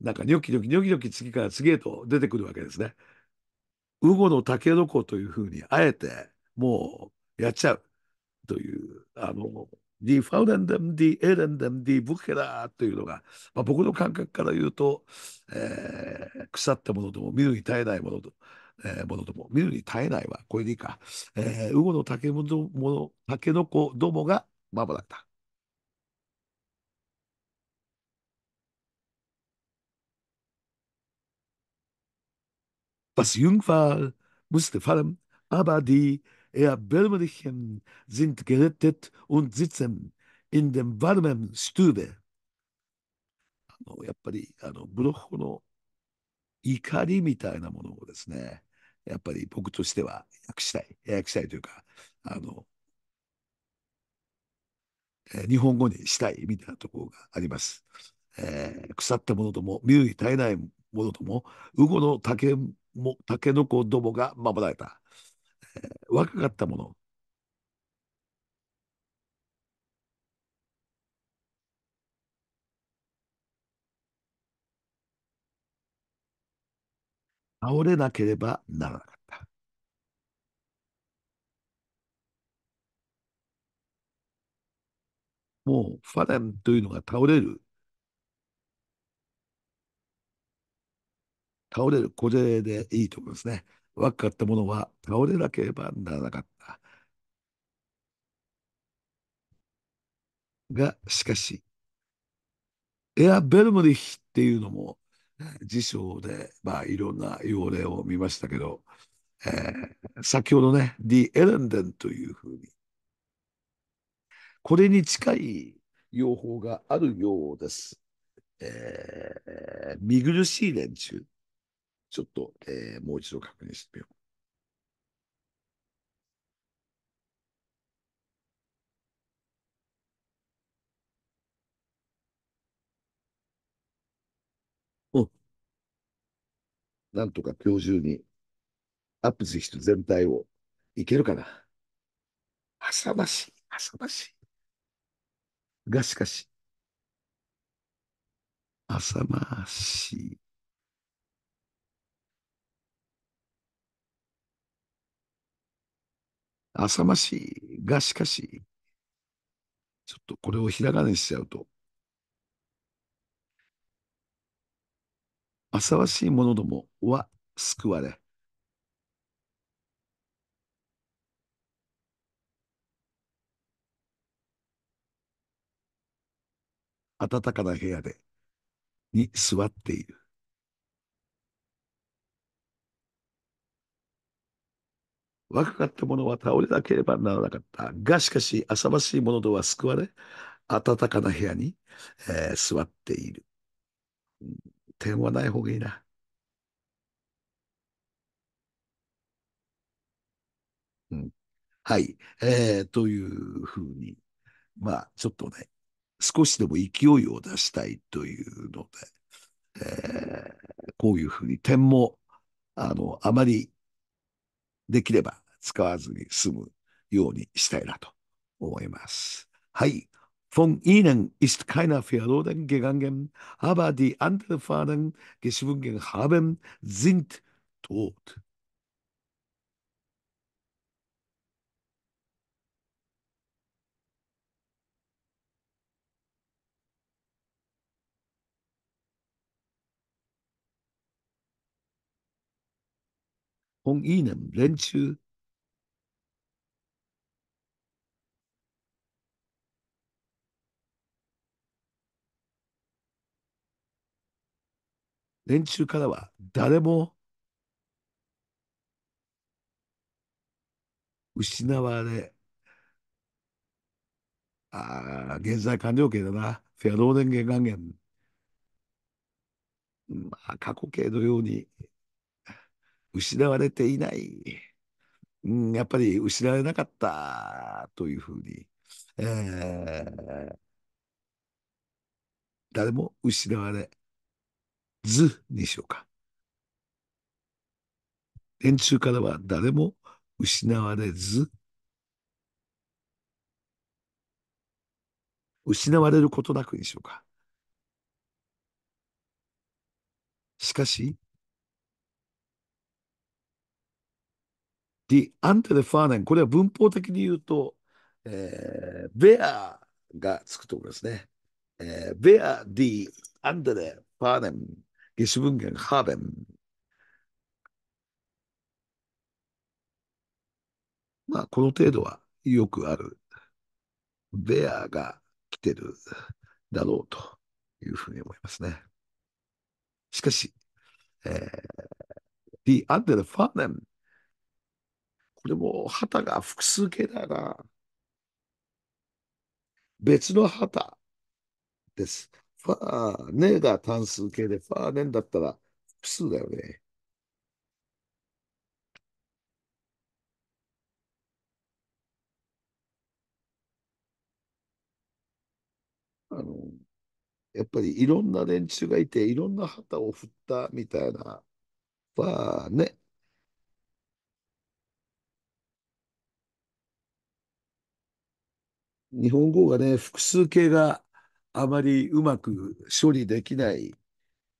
なんかニョキニョキニョキニョキ次から次へと出てくるわけですね。ウゴのタケノコというふうにあえてもうやっちゃうというあのディ・ファ o u ンデ e n d e m ンディブ r e ラーというのが、まあ、僕の感覚から言うと、えー、腐ったものとも見るに耐えないものと。えー、ものとも見るに耐えないはこれでいいか。えー、ウゴの竹ももの竹の子どもがまばらった。Was jung war, musste fallen, aber die ihr Bärmerichen sind gerettet und sitzen in dem warmen Stube. あのやっぱりあのブロッホの怒りみたいなものをですね、やっぱり僕としては訳したい、訳したいというか、あの、え日本語にしたいみたいなところがあります。えー、腐ったものとも、見るに耐えないものとも、ウゴの竹も、竹の子どもが守られた。若かったもの。倒れなければならなかった。もうファレンというのが倒れる。倒れる。これでいいと思いますね。若かった者は倒れなければならなかった。が、しかし、エア・ベルムリヒっていうのも、辞書で、まあ、いろんな用例を見ましたけど、えー、先ほどね、ディ・エレンデンというふうに、これに近い用法があるようです。えー、見苦しい連中。ちょっと、えー、もう一度確認してみよう。うなんとか今日中にアップして人全体をいけるかな。浅ましい、浅ましい。がしかし、浅ましい。浅ましいが、しかし、ちょっとこれをひらがなにしちゃうと、浅ましい者どもは救われ、暖かな部屋で、に座っている。若かった者は倒れなければならなかった。が、しかし、浅ましい者とは救われ、暖かな部屋に、えー、座っている。点はない方がいいな。うん、はい、えー。というふうに、まあ、ちょっとね、少しでも勢いを出したいというので、えー、こういうふうに点も、あの、あまりできれば使わずに済むようにしたいなと思います。はい。Von ihnen ist keiner verloren gegangen, aber die anderen Fahnen geschwungen haben, sind tot. von ihnen, e n e n 連中からは誰も失われ、ああ、現在完了形だな。フェアロー電源還元。まあ、過去形のように失われていない。うん、やっぱり失われなかったというふうに、えー、誰も失われずにしようか。連中からは誰も失われず、失われることなくにしようか。しかし、the ante the f a e これは文法的に言うと、えー、w h r がつくところですね。えー、where the ante the f a t h e ゲシュブンン haben まあ、この程度はよくある。ベアが来てるだろうというふうに思いますね。しかし、えー、the under the f a r でも旗が複数形だな。別の旗です。ファーネが単数形で、ファーネンだったら複数だよね。あの、やっぱりいろんな連中がいて、いろんな旗を振ったみたいな、ファーネ日本語がね、複数形があまりうまく処理できない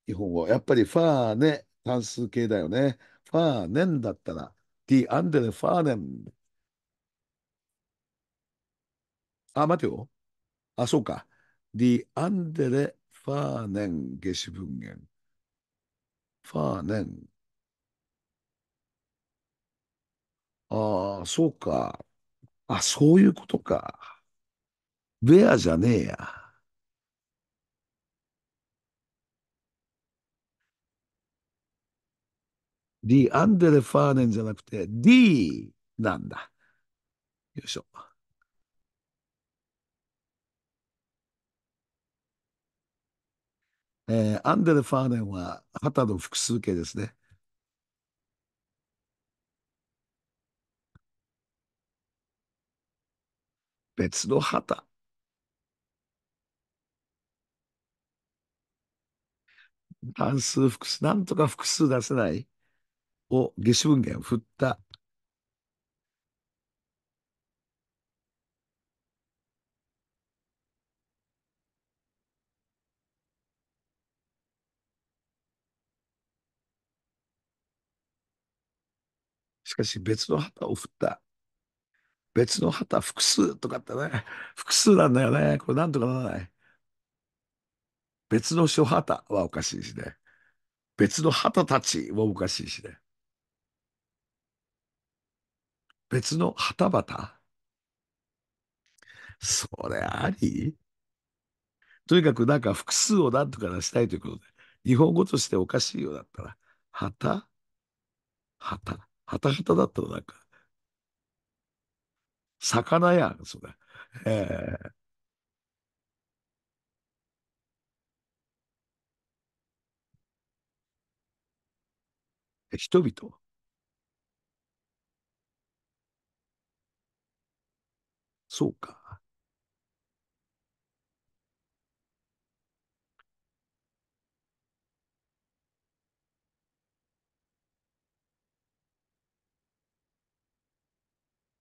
日本語。やっぱりファーネ、単数形だよね。ファーネンだったら、ディアンデレファーネン。あ、待てよ。あ、そうか。ディアンデレファーネン、下肢文言。ファーネン。ああ、そうか。あ、そういうことか。ベアじゃねえや。D、アンデレ・ファーネンじゃなくて D なんだ。よいしょ。えー、アンデレ・ファーネンは旗の複数形ですね。別の旗。単数複数、なんとか複数出せないを下肢文言を振った。しかし別の旗を振った。別の旗複数とかってね、複数なんだよね。これなんとかならない。別の諸旗はおかしいしね。別の旗たちもおかしいしね。別の旗旗それありとにかくなんか複数を何とか出したいということで、日本語としておかしいようだったら、旗旗旗旗だったらなんか、魚やん、それ。えー人々そうか。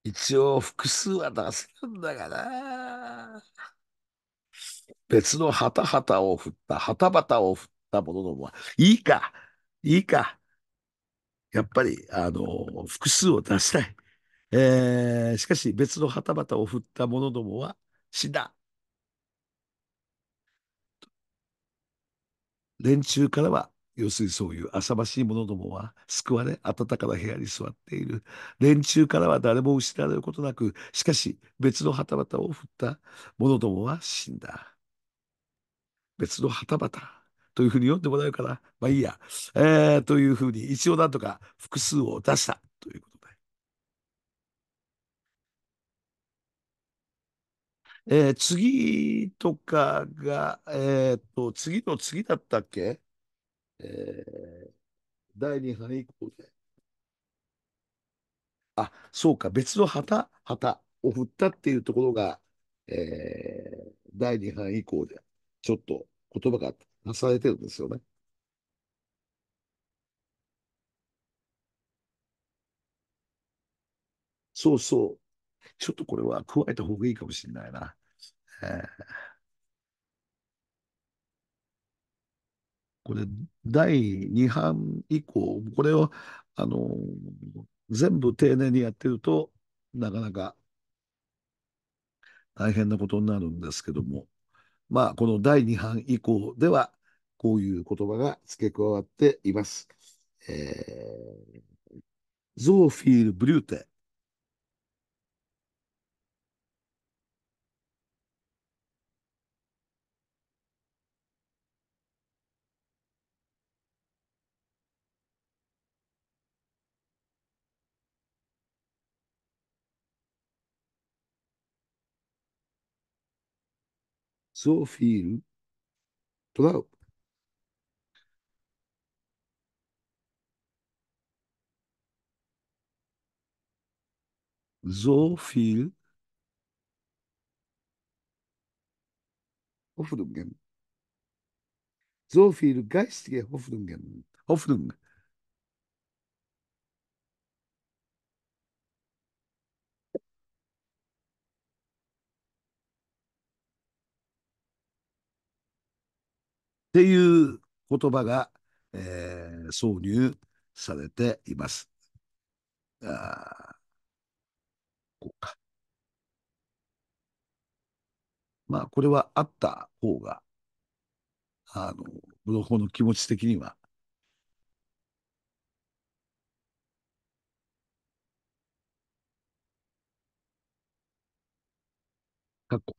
一応複数は出せるんだがな。別のはたはたを振った、はたばたを振ったもののも、いいか、いいか。やっぱり、あの、複数を出したい。えー、しかし、別の旗旗を振った者どもは死んだ。連中からは、要するにそういう浅ましい者どもは救われ、暖かな部屋に座っている。連中からは誰も失われることなく、しかし別の旗旗を振った者どもは死んだ。別の旗旗。というふうに読んでもらえるかな。まあいいや。えー、というふうに、一応なんとか複数を出したということで。えー、次とかが、えっ、と、次の次だったっけえー、第2波以降で。あ、そうか、別の旗、旗を振ったっていうところが、えー、第2波以降で、ちょっと言葉が支えてるんですよね。そうそう。ちょっとこれは加えた方がいいかもしれないな。これ、第2版以降、これを、あの全部丁寧にやってると、なかなか大変なことになるんですけども、まあ、この第2版以降では、こういう言葉が付け加わっています。えー、ゾーフィール・ブリューテ so viel Glaub. So viel Hoffnungen. So viel geistige Hoffnungen. Hoffnung. っていう言葉が、えー、挿入されています。あこうか。まあ、これはあった方が、あの、ブロホの気持ち的には、過去、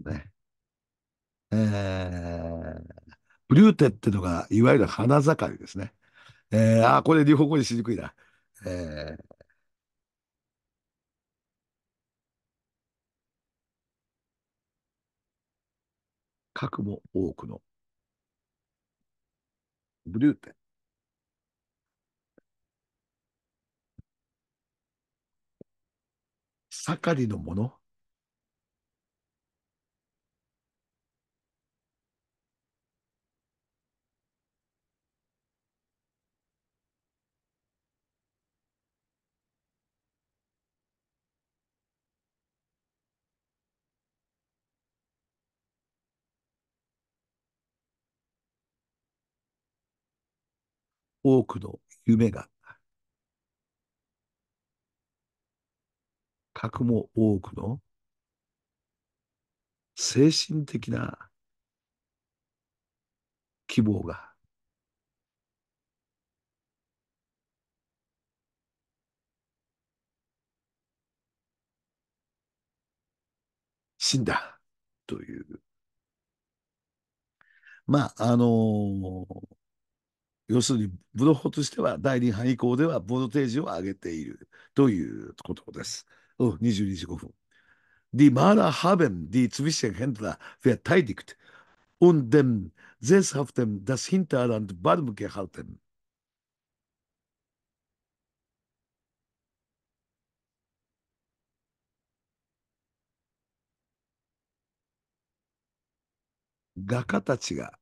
ね。えーフリューテってのが、いわゆる花盛りですね。えー、あ、これ日本語にしにくいな。えー、核も多くの。ブリューテ。盛りのもの。多くの夢が、核も多くの精神的な希望が、死んだという。まあ、あのー要するにブロ法としては第2波以降ではボルテージを上げているということです。うん、22時5分。Die Maler haben die Zwischenhändler verteidigt und dem Sesshaften das Hinterland warm gehalten. 画家たちが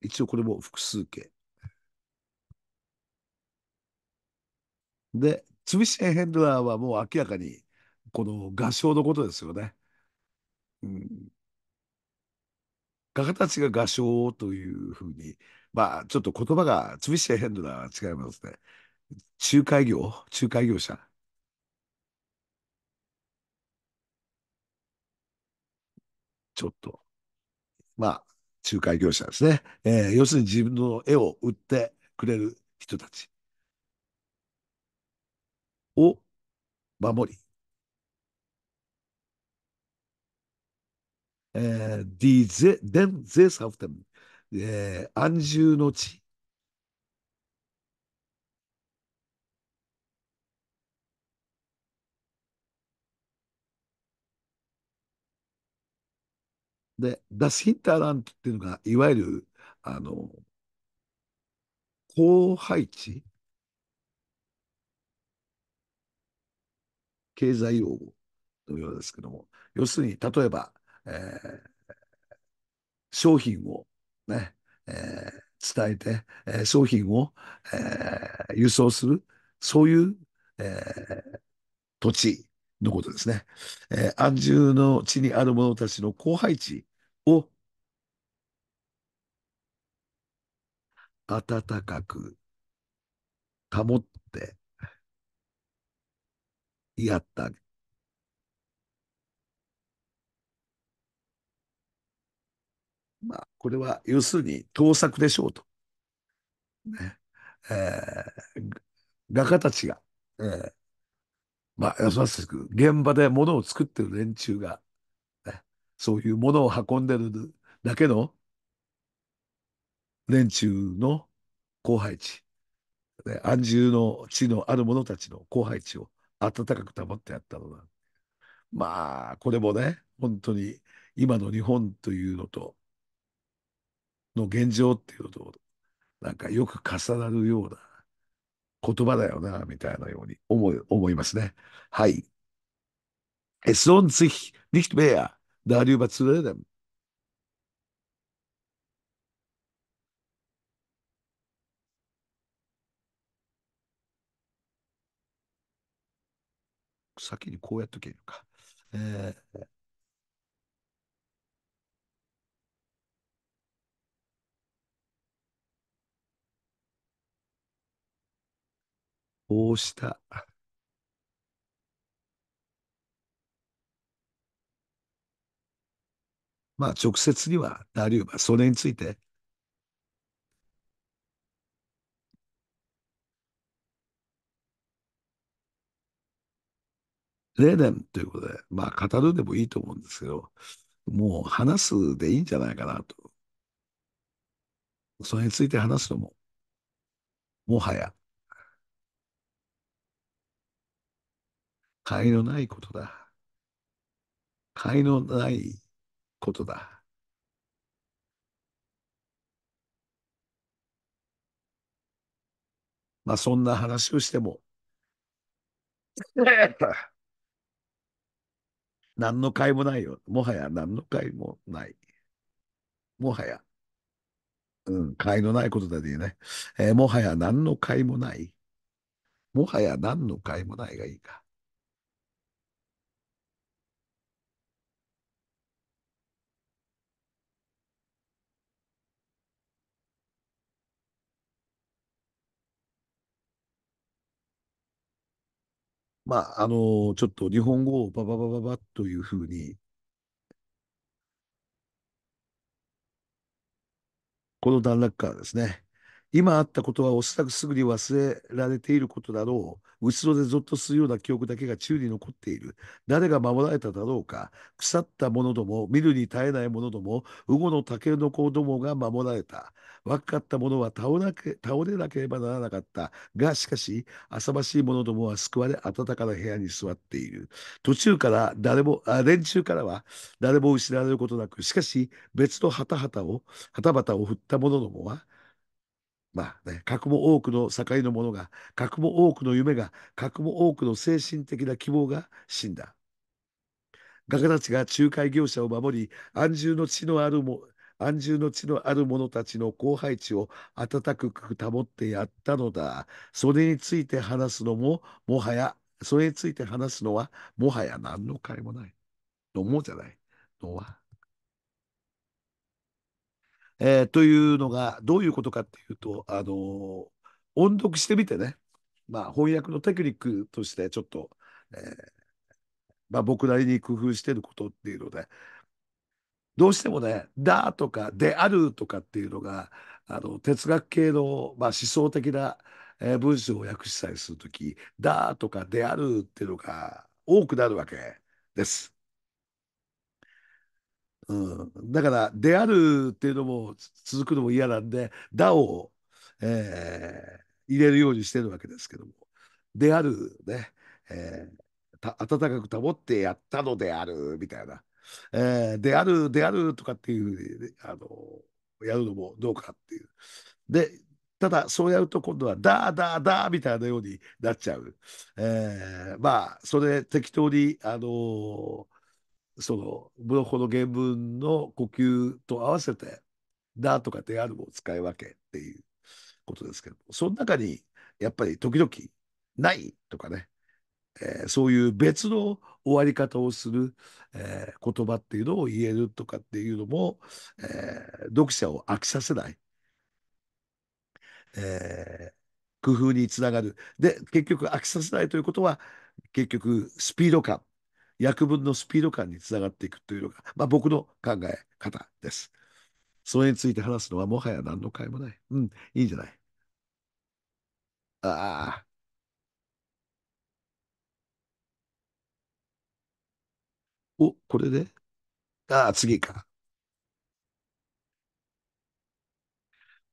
一応これも複数形。で、ツビシエンヘンドラーはもう明らかに、この画商のことですよね。うん。画家たちが画商というふうに、まあ、ちょっと言葉が、ツビシエンヘンドラーは違いますね。仲介業仲介業者ちょっと。まあ、仲介業者ですね。えー、要するに自分の絵を売ってくれる人たちを守り、えー、die Densehaft、えー、安住の地で、ダスヒ h ターランっていうのが、いわゆる、あの、高配置経済用語のようですけども、要するに、例えば、えー、商品をね、えー、伝えて、えー、商品を、えー、輸送する、そういう、えー、土地のことですね。えー、安住の地にある者たちの高配置を暖かく保ってやった。まあ、これは要するに盗作でしょうと。ねえー、画家たちが、えー、まあ、優しく現場で物を作ってる連中がそういうものを運んでるだけの連中の後輩地、安住の地のある者たちの後輩地を暖かく保ってやったのだ。まあ、これもね、本当に今の日本というのと、の現状っていうのと、なんかよく重なるような言葉だよな、みたいなように思い思いますね。はい。e ス lohnt s i c darüber zu reden. 先にこうやっとけるか。えこうしたまあ、直接にはなりうば、それについて、レーデンということで、まあ、語るでもいいと思うんですけど、もう話すでいいんじゃないかなと。それについて話すのも、もはや、甲斐のないことだ。甲斐のないことだ。まあそんな話をしても、何の会もないよ。もはや何の会もない。もはや、うん、会のないことだでね、えー、もはや何の会もない。もはや何の会もないがいいか。まあ、あの、ちょっと日本語をバババババというふうに、この段落からですね、今あったことはおそらくすぐに忘れられていることだろう。後ろでぞっとするような記憶だけが宙に残っている。誰が守られただろうか。腐ったものども、見るに耐えないものども、魚の竹の子どもが守られた。若かった者は倒なけ倒れなければならなかった。が、しかし、浅ましい者どもは救われ、暖かな部屋に座っている。途中から誰も、あ連中からは誰も失われることなく、しかし、別の旗旗を、旗旗を振った者どもは、まあね、格も多くの境の者が、格も多くの夢が、格も多くの精神的な希望が死んだ。画家たちが仲介業者を守り、安住の地のあるも安住の地のある者たちの後輩地を温かく保ってやったのだ。それについて話すのも、もはや、それについて話すのは、もはや何の会もない。のもじゃない。のは。えー、というのが、どういうことかっていうと、あのー、音読してみてね、まあ、翻訳のテクニックとして、ちょっと、えーまあ、僕なりに工夫してることっていうので、どうしてもね「だ」とか「である」とかっていうのがあの哲学系の、まあ、思想的な、え文章を訳したりする時「だ」とか「である」っていうのが多くなるわけです。うん、だから「である」っていうのも続くのも嫌なんで「だ」を、えー、入れるようにしてるわけですけども「であるね」えー、温かく保ってやったのであるみたいなえー、であるであるとかっていうふあのやるのもどうかっていう。でただそうやると今度はダーダーダーみたいなようになっちゃう。えー、まあそれ適当にあのー、そのブロッの原文の呼吸と合わせてダーとかであるを使い分けっていうことですけどその中にやっぱり時々ないとかねえー、そういう別の終わり方をする、えー、言葉っていうのを言えるとかっていうのも、えー、読者を飽きさせない、え工夫につながる。で、結局飽きさせないということは、結局スピード感、訳文のスピード感につながっていくというのが、まあ、僕の考え方です。それについて話すのはもはや何の会もない。うん、いいんじゃない。ああ。お、これでああ、次か。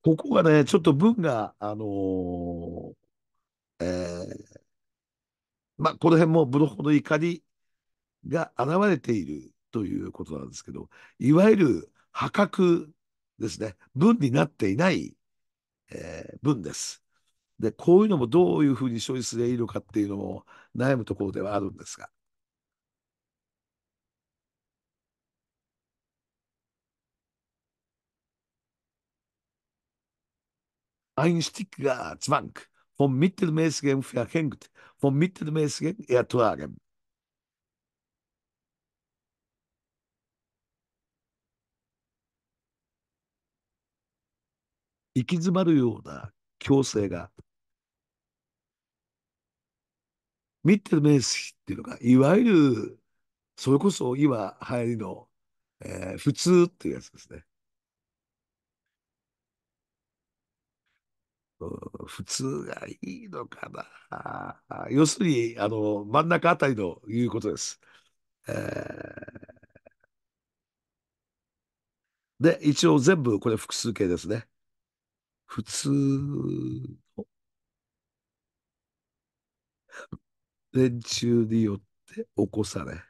ここがね、ちょっと文が、あのー、えー、まあ、この辺もブロッコの怒りが現れているということなんですけど、いわゆる破格ですね。文になっていない、えー、文です。で、こういうのもどういうふうに処理すればいいのかっていうのも悩むところではあるんですが、ein s t e t i e r Zwang vom mittelmäßigen verhängt, vom mittelmäßigen ertragen. 行き詰まるような強制が、ミッテルメ i スっていうのが、いわゆる、それこそ今流行りの、えー、普通っていうやつですね。普通がいいのかな。要するに、あの、真ん中あたりのいうことです。えー、で、一応全部これ複数形ですね。普通の連中によって起こされ、普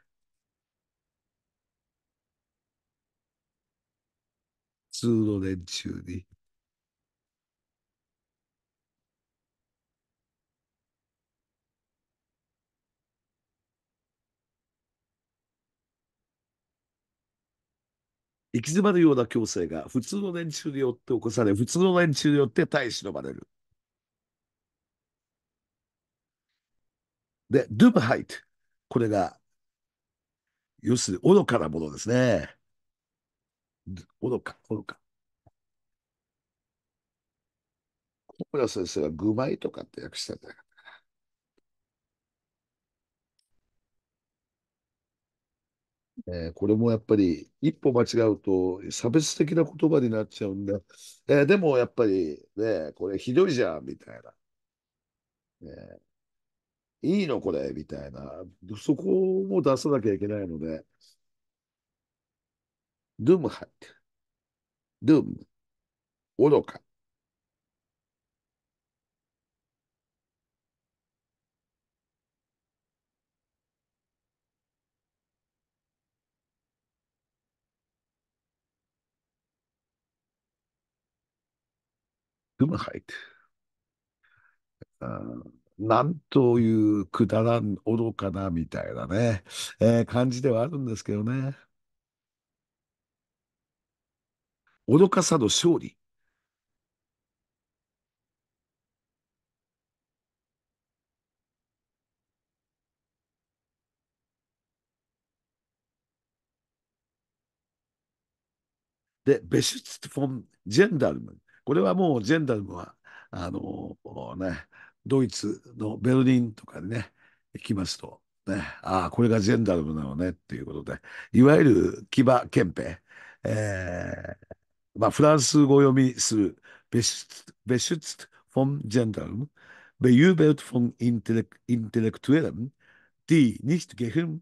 通の連中に行き詰まるような矯正が普通の連中によって起こされ、普通の連中によって耐え忍ばれる。で、ドゥブハイト。これが、要するに愚かなものですね。愚か、愚か。小村先生は愚昧とかって訳したんじゃないえー、これもやっぱり一歩間違うと差別的な言葉になっちゃうんだ。えー、でもやっぱりね、これひどいじゃんみたいな。ね、いいのこれみたいな。そこも出さなきゃいけないので。ドゥムハッドゥム、愚か。Dummheit. Uh, なんというくだらん愚かなみたいなね、えー、感じではあるんですけどね。愚かさの勝利。で、ベシュツ・フォン・ジェンダルム。これはもうジェンダルムは、あのね、ドイツのベルリンとかにね、行きますと、ね、ああ、これがジェンダルムなのねっていうことで、いわゆる騎馬憲兵、えーまあ、フランス語読みするベシュツ、ベシュツフォン・ジェンダルム、ベユーベルト・フォン・インテレクインテレクトゥエルム、ディ・ニヒト・ゲフン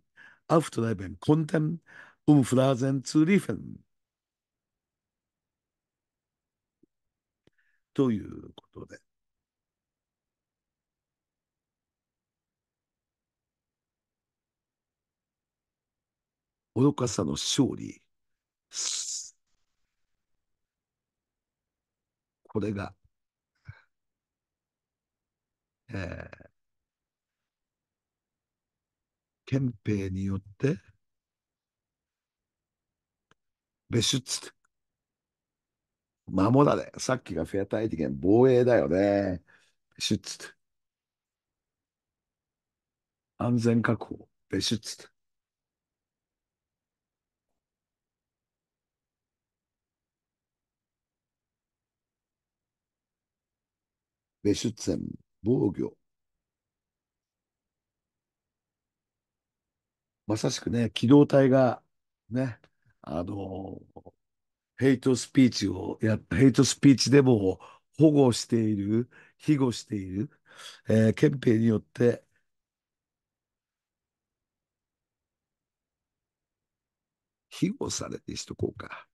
アフトライベン・コンテン、ウム・フラーゼン・ツーリフェン。ということで。愚かさの勝利。これが、えー、憲兵によって、別出守られ。さっきがフェアタイティゲン、防衛だよね。シュッツと。安全確保。ベシュッツと。ベシュッツェン、防御。まさしくね、機動隊が、ね、あのーヘイトスピーチをやヘイトスピーチデモを保護している、庇護している、えー、憲兵によって、庇護されてしとこうか。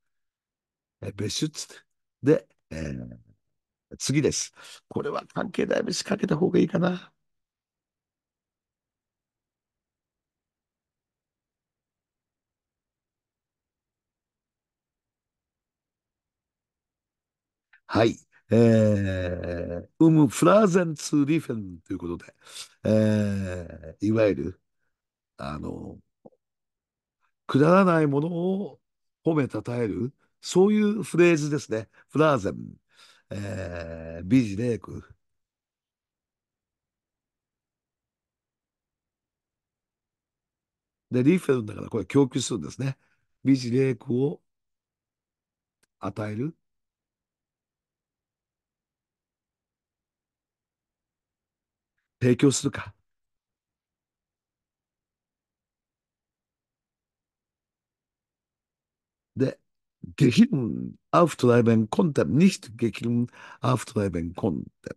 えー、別室で、えー、次です。これは関係ない仕掛けた方がいいかな。はい。えー、u む、フラーゼンツーリフェンということで、えー、いわゆる、あの、くだらないものを褒めたたえる、そういうフレーズですね。フラーゼン、えー、ビジレーク。で、リーフェルだからこれ供給するんですね。ビジレークを与える。提供するか。で、ゲヒルン、アフトライベンコンテム、ニヒトゲヒルン、アフトライベンコンテム。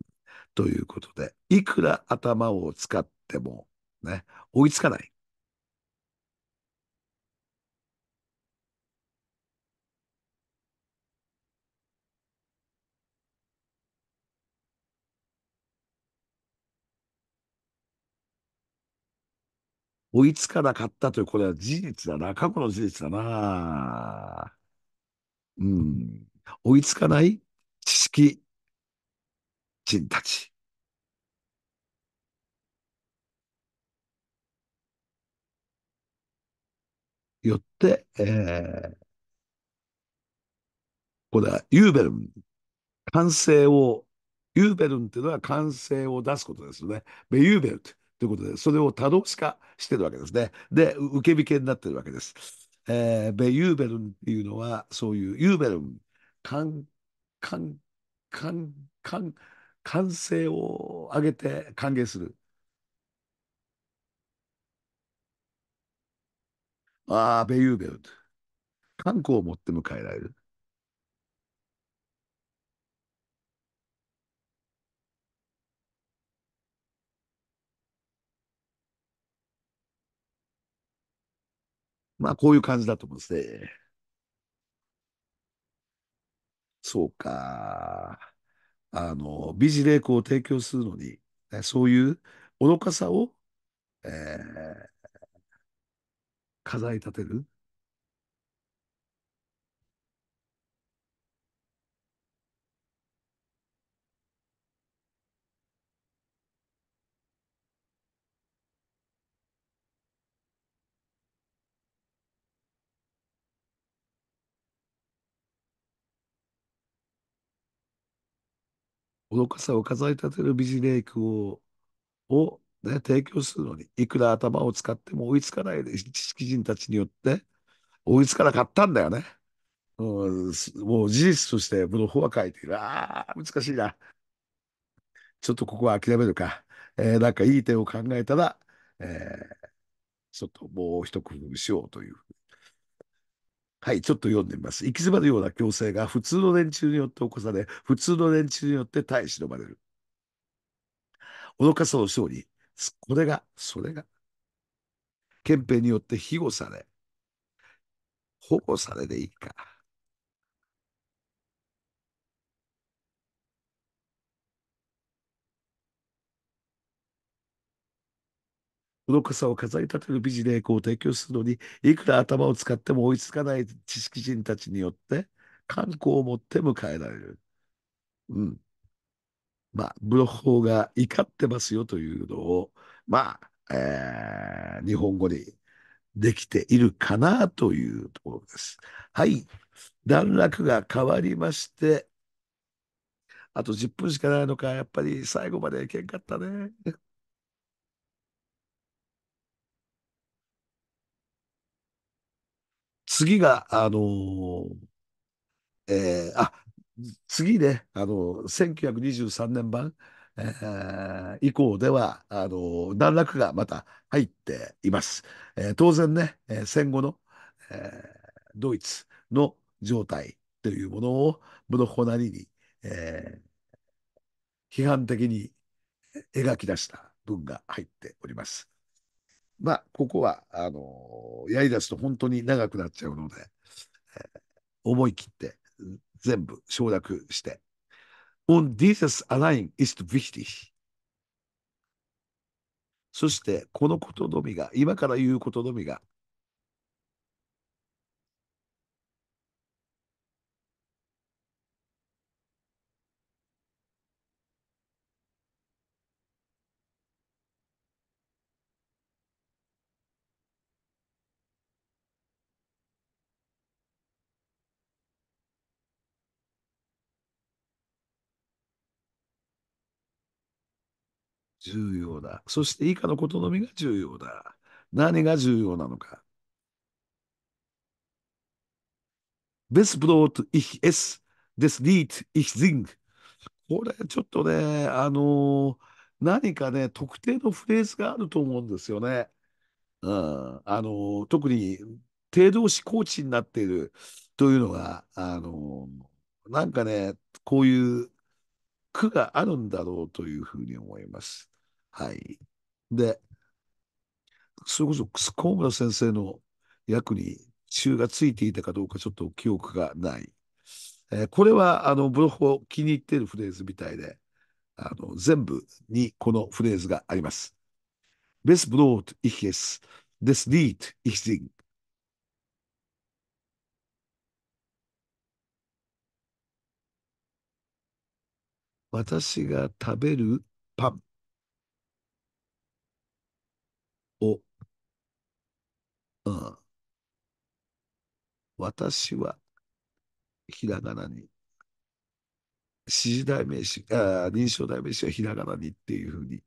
ということで、いくら頭を使っても、ね、追いつかない。追いつかなかったという、これは事実だな。過去の事実だな。うん。追いつかない知識人たち。よって、えー、これはユーベルン、完成を、ユーベルンっていうのは完成を出すことですよね。ベユーベルって。ということで、それを多動化してるわけですね。で、受け引けになってるわけです。えー、ベユーベルンっていうのは、そういう、ユーベルン、感、感、感、感、歓声を上げて歓迎する。ああ、ベユーベルン。観光を持って迎えられる。まあ、こういう感じだと思うんですね。そうか。あの、美辞麗句を提供するのに、ね、そういう愚かさを、えー、飾り立てる。愚かさを飾り立てるビジネイクを、をね、提供するのに、いくら頭を使っても追いつかない知識人たちによって追いつかなかったんだよね。うん、もう事実としてブロフは書いている。ああ、難しいな。ちょっとここは諦めるか。えー、なんかいい点を考えたら、えー、ちょっともう一工夫しようというふうにはい、ちょっと読んでみます。行き詰まるような強制が普通の連中によって起こされ、普通の連中によって耐え忍ばれる。愚かさの勝利。これが、それが。憲兵によって庇護され、保護されでいいか。愚かさを飾り立てるジネー句を提供するのに、いくら頭を使っても追いつかない知識人たちによって、観光を持って迎えられる。うん。まあ、ブロッホーが怒ってますよというのを、まあ、えー、日本語にできているかなというところです。はい。段落が変わりまして、あと10分しかないのか、やっぱり最後までいけんかったね。次が、あのー、えー、あ、次ね、あの、1923年版、えー、以降では、あの、段落がまた入っています。えー、当然ね、え戦後の、えドイツの状態というものを、ブロッホなりに、え批判的に描き出した文が入っております。まあ、ここは、あのやりだすと本当に長くなっちゃうので、えー、思い切って全部省略して。Und dieses allein ist wichtig. そして、このことのみが、今から言うことのみが、重要だ。そして以下のことのみが重要だ。何が重要なのか。Das Brot ich esse, d s Lied ich sing. これちょっとね、あの何かね、特定のフレーズがあると思うんですよね。うん、あの特に定動詞コーチになっているというのが、あのなんかね、こういう句があるんだろうというふうに思います。はい。で、それこそスコー村先生の役に中がついていたかどうかちょっと記憶がない。えー、これはあのブロフを気に入っているフレーズみたいで、あの全部にこのフレーズがあります。s Brot ich es, s l d ich sing. 私が食べるパン、私は、ひらがなに、指示代名詞、あ認証代名詞はひらがなにっていうふうに、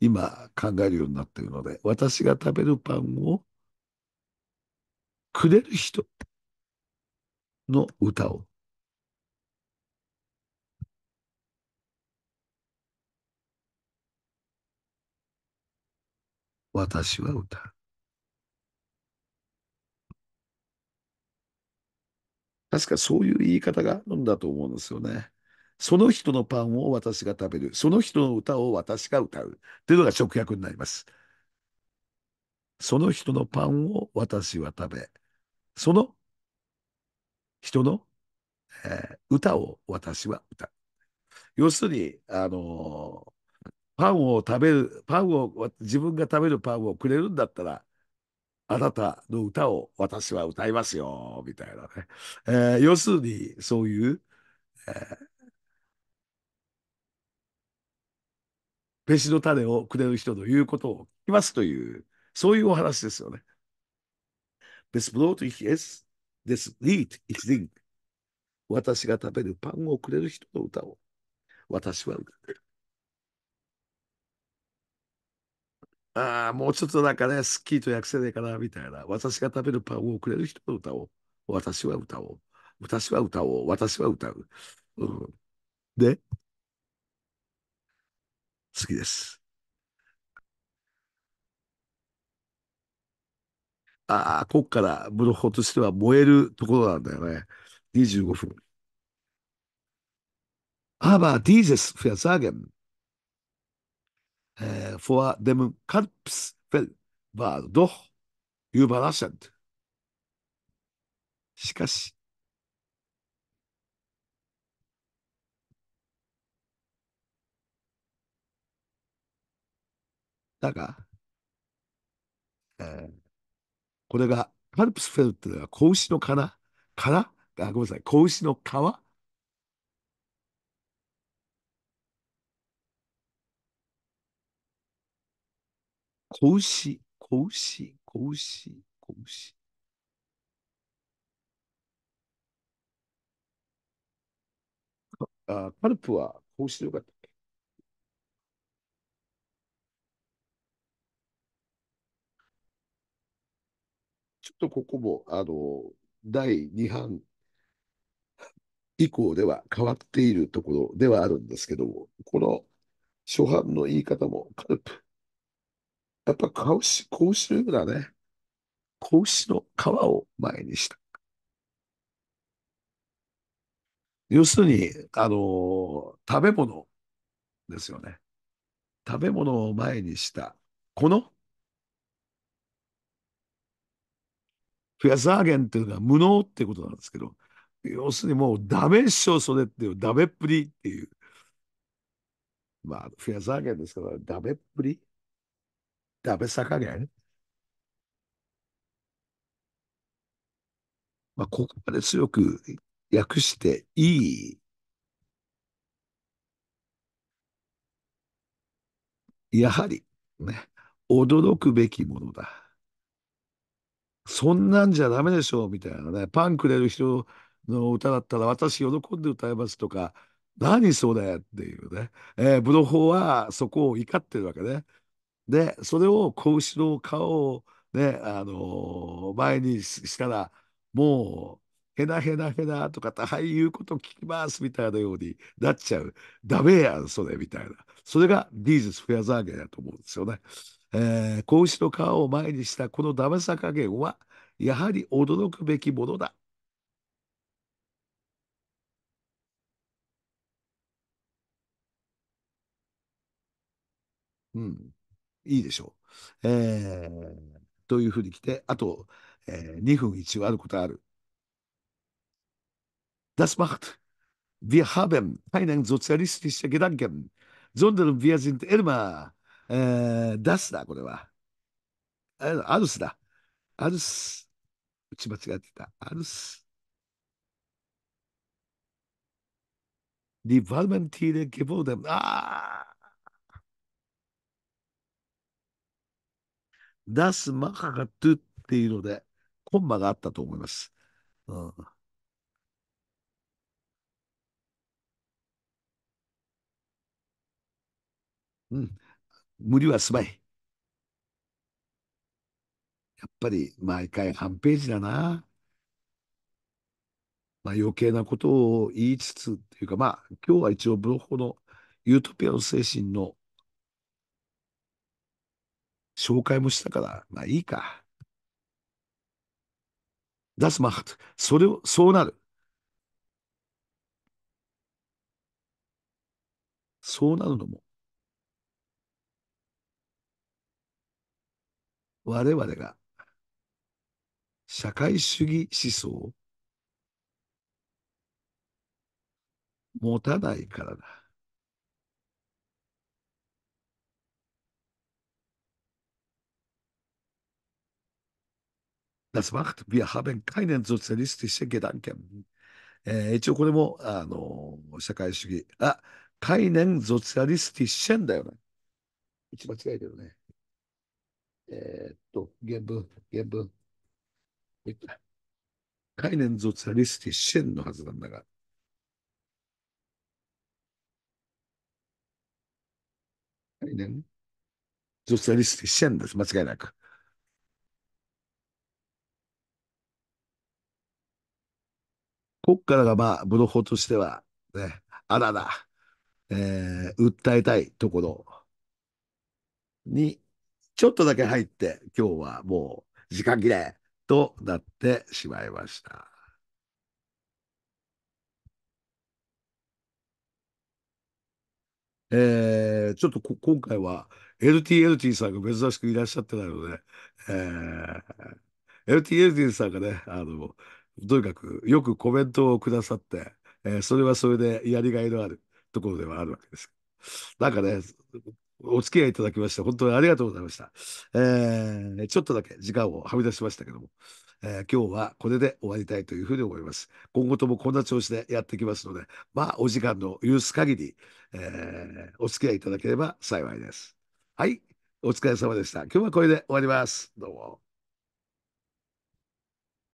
今考えるようになっているので、私が食べるパンをくれる人の歌を私は歌う。確かそういう言い方があるんだと思うんですよね。その人のパンを私が食べる。その人の歌を私が歌う。というのが直訳になります。その人のパンを私は食べ、その人の、えー、歌を私は歌う。要するに、あのパンを食べる、パンを、自分が食べるパンをくれるんだったら、あなたの歌を私は歌いますよ、みたいなね。えー、要するに、そういう、えー、飯の種をくれる人の言うことを聞きますという、そういうお話ですよね。ですブロートヒエス、です、リート、イリン。私が食べるパンをくれる人の歌を、私は歌ってる。ああ、もうちょっとなんかね、スッキリと訳せねえかな、みたいな。私が食べるパンをくれる人の歌を。私は歌おう。私は歌おう。私は歌う。うん、で、好きです。ああ、こっからブロホとしては燃えるところなんだよね。25分。Aber dieses Versagen äh, vor dem Kalbsfell war doch überraschend. しかし、だが、えー、これが、カルプスフェルっていうのは子牛の殻から、あごめんなさい、子牛の皮子牛、子牛、子牛、子牛。あ、パルプは子牛でよかったっけちょっとここも、あの、第2版以降では変わっているところではあるんですけども、この初版の言い方もカルプ。やっぱ子、牛、子のようだね、子牛の皮を前にした。要するに、あのー、食べ物ですよね。食べ物を前にした、この、フェアザーゲンというのは無能っていうことなんですけど、要するにもうダメっしょ、それっていう、ダメっぷりっていう。まあ、フェアザーゲンですから、ダメっぷり daba s まあ、ここまで強く訳していいやはり、ね、驚くべきものだ。そんなんじゃダメでしょうみたいなね。パンくれる人の歌だったら私喜んで歌いますとか、何それっていうね。えー、ブロホはそこを怒ってるわけね。で、それを子牛の顔をね、あのー、前にしたら、もう、へなへなへなとか、はい、言うこと聞きますみたいなようになっちゃう。ダメやん、それ、みたいな。それがディーズスフェアザーゲンだと思うんですよね。えー、子牛の顔を前にしたこのダメさ加減は、やはり驚くべきものだ。うん。いいでしょう。えー、というふうに来て、あと、えー、2分1あることある。Das macht. Wir haben keinen sozialistischen Gedanken, sondern wir sind immer äh, das da, これは。アルスだ。アルス。打ち間違ってた。アルス。Die Valmentine geworden. ああ出すマカがトゥっていうので、コンマがあったと思います。うん、うん。無理はすまい。やっぱり毎回半ページだな。まあ余計なことを言いつつっていうか、まあ今日は一応ブロッのユートピアの精神の紹介もしたから、まあいいか。出すま m それを、そうなる。そうなるのも。我々が社会主義思想を持たないからだ。Das macht, wir haben keinen え一応これも、あの社会主義。あ、概念ソーャリスティシェンだよね。一違いだよね。えっと、原文、原文。概念ソーャリスティシェンのはずなんだが。概念ソーャリスティシェンです。間違いなく。こっからがまあ、ブロホとしては、ね、あらら、えー、訴えたいところに、ちょっとだけ入って、今日はもう時間切れとなってしまいました。えー、ちょっと今回は LTLT さんが珍しくいらっしゃってないので、えー、LTLT さんがね、あの、とにかくよくコメントをくださって、えー、それはそれでやりがいのあるところではあるわけです。なんかね、お付き合いいただきまして、本当にありがとうございました。えー、ちょっとだけ時間をはみ出しましたけども、えー、今日はこれで終わりたいというふうに思います。今後ともこんな調子でやってきますので、まあ、お時間の許す限り、えー、お付き合いいただければ幸いです。はい、お疲れ様でした。今日はこれで終わります。どうも。